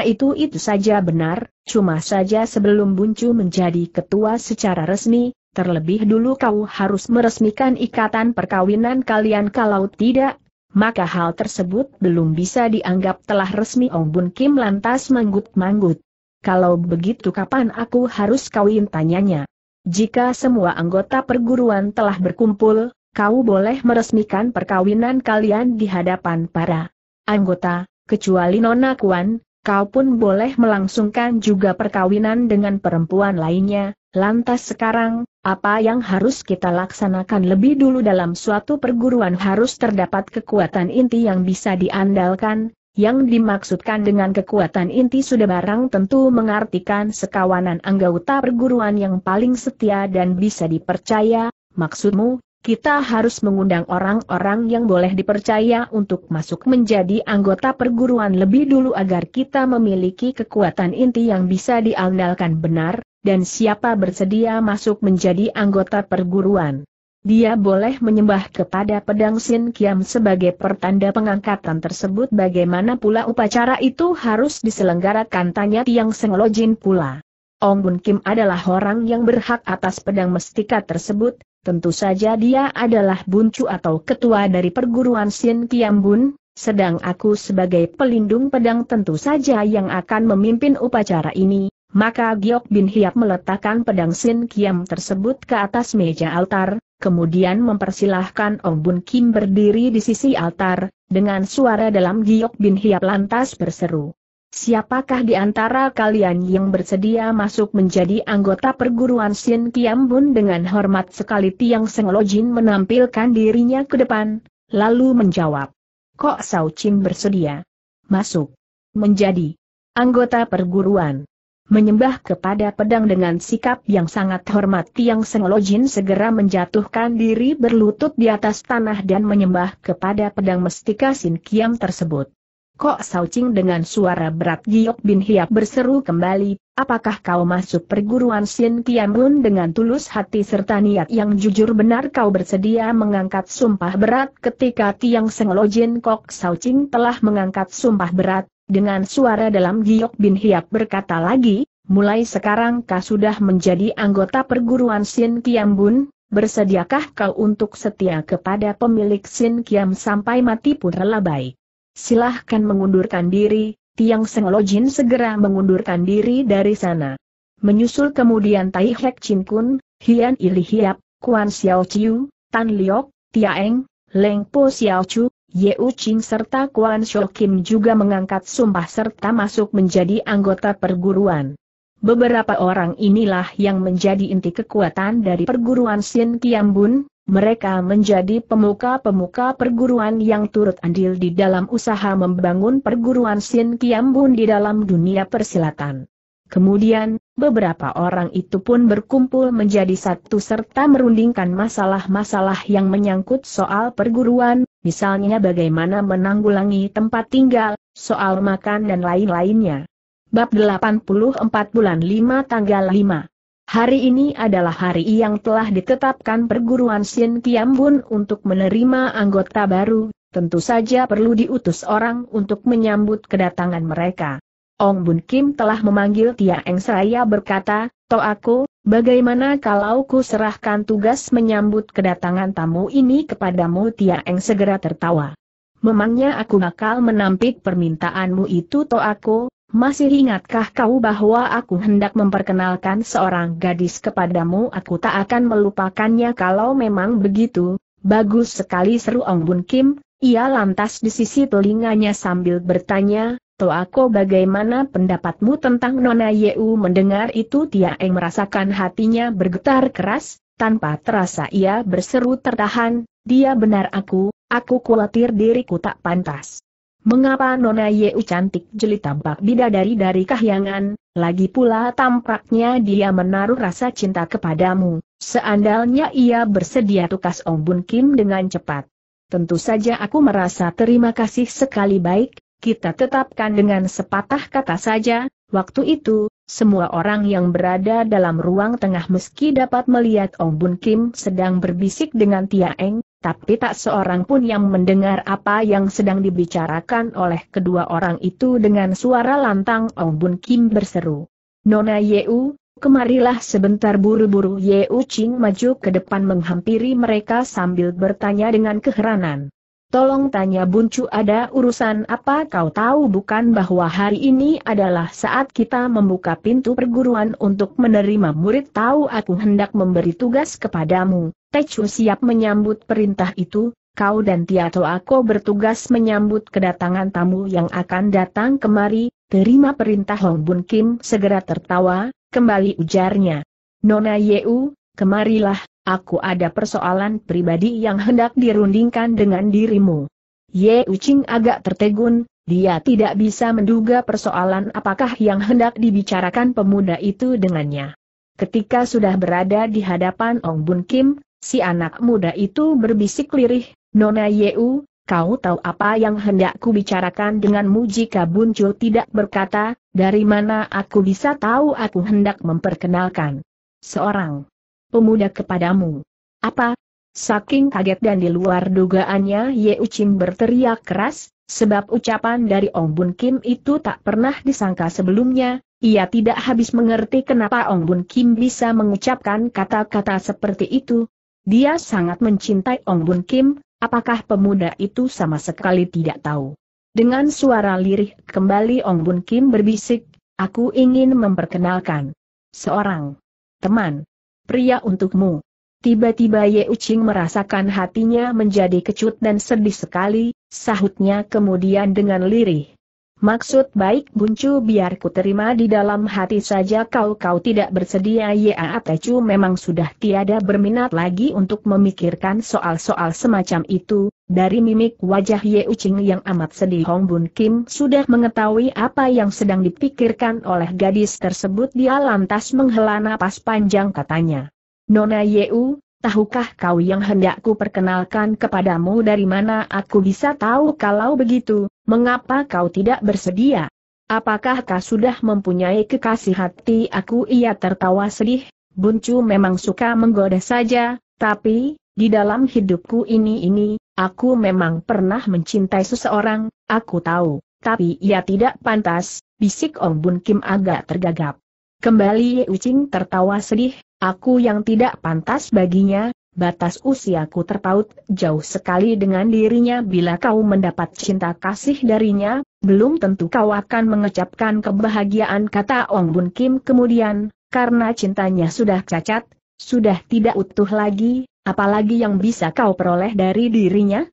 itu-itu saja benar, cuma saja sebelum Buncu menjadi ketua secara resmi, terlebih dulu kau harus meresmikan ikatan perkawinan kalian kalau tidak, maka hal tersebut belum bisa dianggap telah resmi Ong Bun Kim lantas manggut-manggut kalau begitu kapan aku harus kawin tanyanya. Jika semua anggota perguruan telah berkumpul, kau boleh meresmikan perkawinan kalian di hadapan para anggota, kecuali Nona Kuan, kau pun boleh melangsungkan juga perkawinan dengan perempuan lainnya, lantas sekarang, apa yang harus kita laksanakan lebih dulu dalam suatu perguruan harus terdapat kekuatan inti yang bisa diandalkan, yang dimaksudkan dengan kekuatan inti sudah barang tentu mengartikan sekawanan anggota perguruan yang paling setia dan bisa dipercaya, maksudmu, kita harus mengundang orang-orang yang boleh dipercaya untuk masuk menjadi anggota perguruan lebih dulu agar kita memiliki kekuatan inti yang bisa diandalkan benar, dan siapa bersedia masuk menjadi anggota perguruan dia boleh menyembah kepada pedang Sin Kiam sebagai pertanda pengangkatan tersebut bagaimana pula upacara itu harus diselenggarakan tanya Tiang Senglojin pula. Ong Bun Kim adalah orang yang berhak atas pedang mestika tersebut, tentu saja dia adalah buncu atau ketua dari perguruan Sin Kiam Bun, sedang aku sebagai pelindung pedang tentu saja yang akan memimpin upacara ini, maka Giok Bin Hiap meletakkan pedang Sin Kiam tersebut ke atas meja altar, kemudian mempersilahkan Ong Bun Kim berdiri di sisi altar, dengan suara dalam giok bin Hiap lantas berseru. Siapakah di antara kalian yang bersedia masuk menjadi anggota perguruan Sin Kiam Bun dengan hormat sekali Tiang Seng Jin menampilkan dirinya ke depan, lalu menjawab. Kok Sao Chin bersedia? Masuk. Menjadi anggota perguruan menyembah kepada pedang dengan sikap yang sangat hormat Tiang Senglojin segera menjatuhkan diri berlutut di atas tanah dan menyembah kepada pedang mestika Sin Kiam tersebut. Kok Saucing dengan suara berat Giok Bin Hiap berseru kembali, apakah kau masuk perguruan Sin Kiam Bun dengan tulus hati serta niat yang jujur benar kau bersedia mengangkat sumpah berat ketika Tiang Senglojin Kok Saucing telah mengangkat sumpah berat, dengan suara dalam Giok Bin Hiap berkata lagi, mulai sekarang kau sudah menjadi anggota perguruan Sin Kiam Bun, bersediakah kau untuk setia kepada pemilik Sin Kiam sampai mati pun rela baik. Silahkan mengundurkan diri, Tiang Seng Jin segera mengundurkan diri dari sana. Menyusul kemudian Tai Hek Chin Kun, Hian Ili Hiap, Kuan Xiao Chiu, Tan Liok, Tia Eng, Leng Po Xiao Chu, Ye Uching serta Kuan Kim juga mengangkat sumpah serta masuk menjadi anggota perguruan. Beberapa orang inilah yang menjadi inti kekuatan dari perguruan Sin Kiambun, mereka menjadi pemuka-pemuka perguruan yang turut andil di dalam usaha membangun perguruan Sin Kiambun di dalam dunia persilatan. Kemudian, beberapa orang itu pun berkumpul menjadi satu serta merundingkan masalah-masalah yang menyangkut soal perguruan, misalnya bagaimana menanggulangi tempat tinggal, soal makan dan lain-lainnya. Bab 84 bulan 5 tanggal 5 Hari ini adalah hari yang telah ditetapkan perguruan Sin Kiambun untuk menerima anggota baru, tentu saja perlu diutus orang untuk menyambut kedatangan mereka. Ong Bun Kim telah memanggil Tia Eng Seraya berkata, Toh aku, bagaimana kalau ku serahkan tugas menyambut kedatangan tamu ini kepadamu Tia Eng segera tertawa. Memangnya aku bakal menampik permintaanmu itu Toh aku, masih ingatkah kau bahwa aku hendak memperkenalkan seorang gadis kepadamu aku tak akan melupakannya kalau memang begitu, bagus sekali seru Ong Bun Kim, ia lantas di sisi telinganya sambil bertanya, Toako bagaimana pendapatmu tentang Nona Yeu mendengar itu Tia Eng merasakan hatinya bergetar keras, tanpa terasa ia berseru tertahan, dia benar aku, aku khawatir diriku tak pantas. Mengapa Nona Yeu cantik jeli tampak bidadari dari kahyangan, lagi pula tampaknya dia menaruh rasa cinta kepadamu, seandainya ia bersedia tukas Ong Bun Kim dengan cepat. Tentu saja aku merasa terima kasih sekali baik, kita tetapkan dengan sepatah kata saja, waktu itu, semua orang yang berada dalam ruang tengah meski dapat melihat Ong Bun Kim sedang berbisik dengan Tia Eng, tapi tak seorang pun yang mendengar apa yang sedang dibicarakan oleh kedua orang itu dengan suara lantang Ong Bun Kim berseru. Nona Yeu, kemarilah sebentar buru-buru Yeu Ching maju ke depan menghampiri mereka sambil bertanya dengan keheranan. Tolong tanya Buncu ada urusan apa kau tahu bukan bahwa hari ini adalah saat kita membuka pintu perguruan untuk menerima murid tahu aku hendak memberi tugas kepadamu. Techu siap menyambut perintah itu, kau dan Tiato aku bertugas menyambut kedatangan tamu yang akan datang kemari, terima perintah Hong Bun Kim segera tertawa, kembali ujarnya. Nona Yeu, kemarilah, aku ada persoalan pribadi yang hendak dirundingkan dengan dirimu. Ye Ucing agak tertegun, dia tidak bisa menduga persoalan apakah yang hendak dibicarakan pemuda itu dengannya. Ketika sudah berada di hadapan Ong Bun Kim, si anak muda itu berbisik lirih, Nona Yeu, kau tahu apa yang hendak ku bicarakan denganmu jika Buncu tidak berkata, dari mana aku bisa tahu aku hendak memperkenalkan seorang pemuda kepadamu. Apa? Saking kaget dan di luar dugaannya Ye Ucing berteriak keras, sebab ucapan dari Ong Bun Kim itu tak pernah disangka sebelumnya, ia tidak habis mengerti kenapa Ong Bun Kim bisa mengucapkan kata-kata seperti itu. Dia sangat mencintai Ong Bun Kim, apakah pemuda itu sama sekali tidak tahu. Dengan suara lirih kembali Ong Bun Kim berbisik, aku ingin memperkenalkan seorang teman pria untukmu. Tiba-tiba Ye Ucing merasakan hatinya menjadi kecut dan sedih sekali, sahutnya kemudian dengan lirih. Maksud baik buncu biar ku terima di dalam hati saja kau kau tidak bersedia ya Tecu memang sudah tiada berminat lagi untuk memikirkan soal-soal semacam itu, dari mimik wajah Ye Ucing yang amat sedih Hong Bun Kim sudah mengetahui apa yang sedang dipikirkan oleh gadis tersebut dia lantas menghela napas panjang katanya. Nona Yeu, Tahukah kau yang hendakku perkenalkan kepadamu dari mana aku bisa tahu kalau begitu, mengapa kau tidak bersedia? Apakah kau sudah mempunyai kekasih hati aku? Ia tertawa sedih, Buncu memang suka menggoda saja, tapi, di dalam hidupku ini-ini, aku memang pernah mencintai seseorang, aku tahu, tapi ia tidak pantas, bisik Ong Bun Kim agak tergagap. Kembali Ye Ucing tertawa sedih, Aku yang tidak pantas baginya, batas usiaku terpaut jauh sekali dengan dirinya bila kau mendapat cinta kasih darinya, belum tentu kau akan mengecapkan kebahagiaan kata Ong Bun Kim kemudian, karena cintanya sudah cacat, sudah tidak utuh lagi, apalagi yang bisa kau peroleh dari dirinya?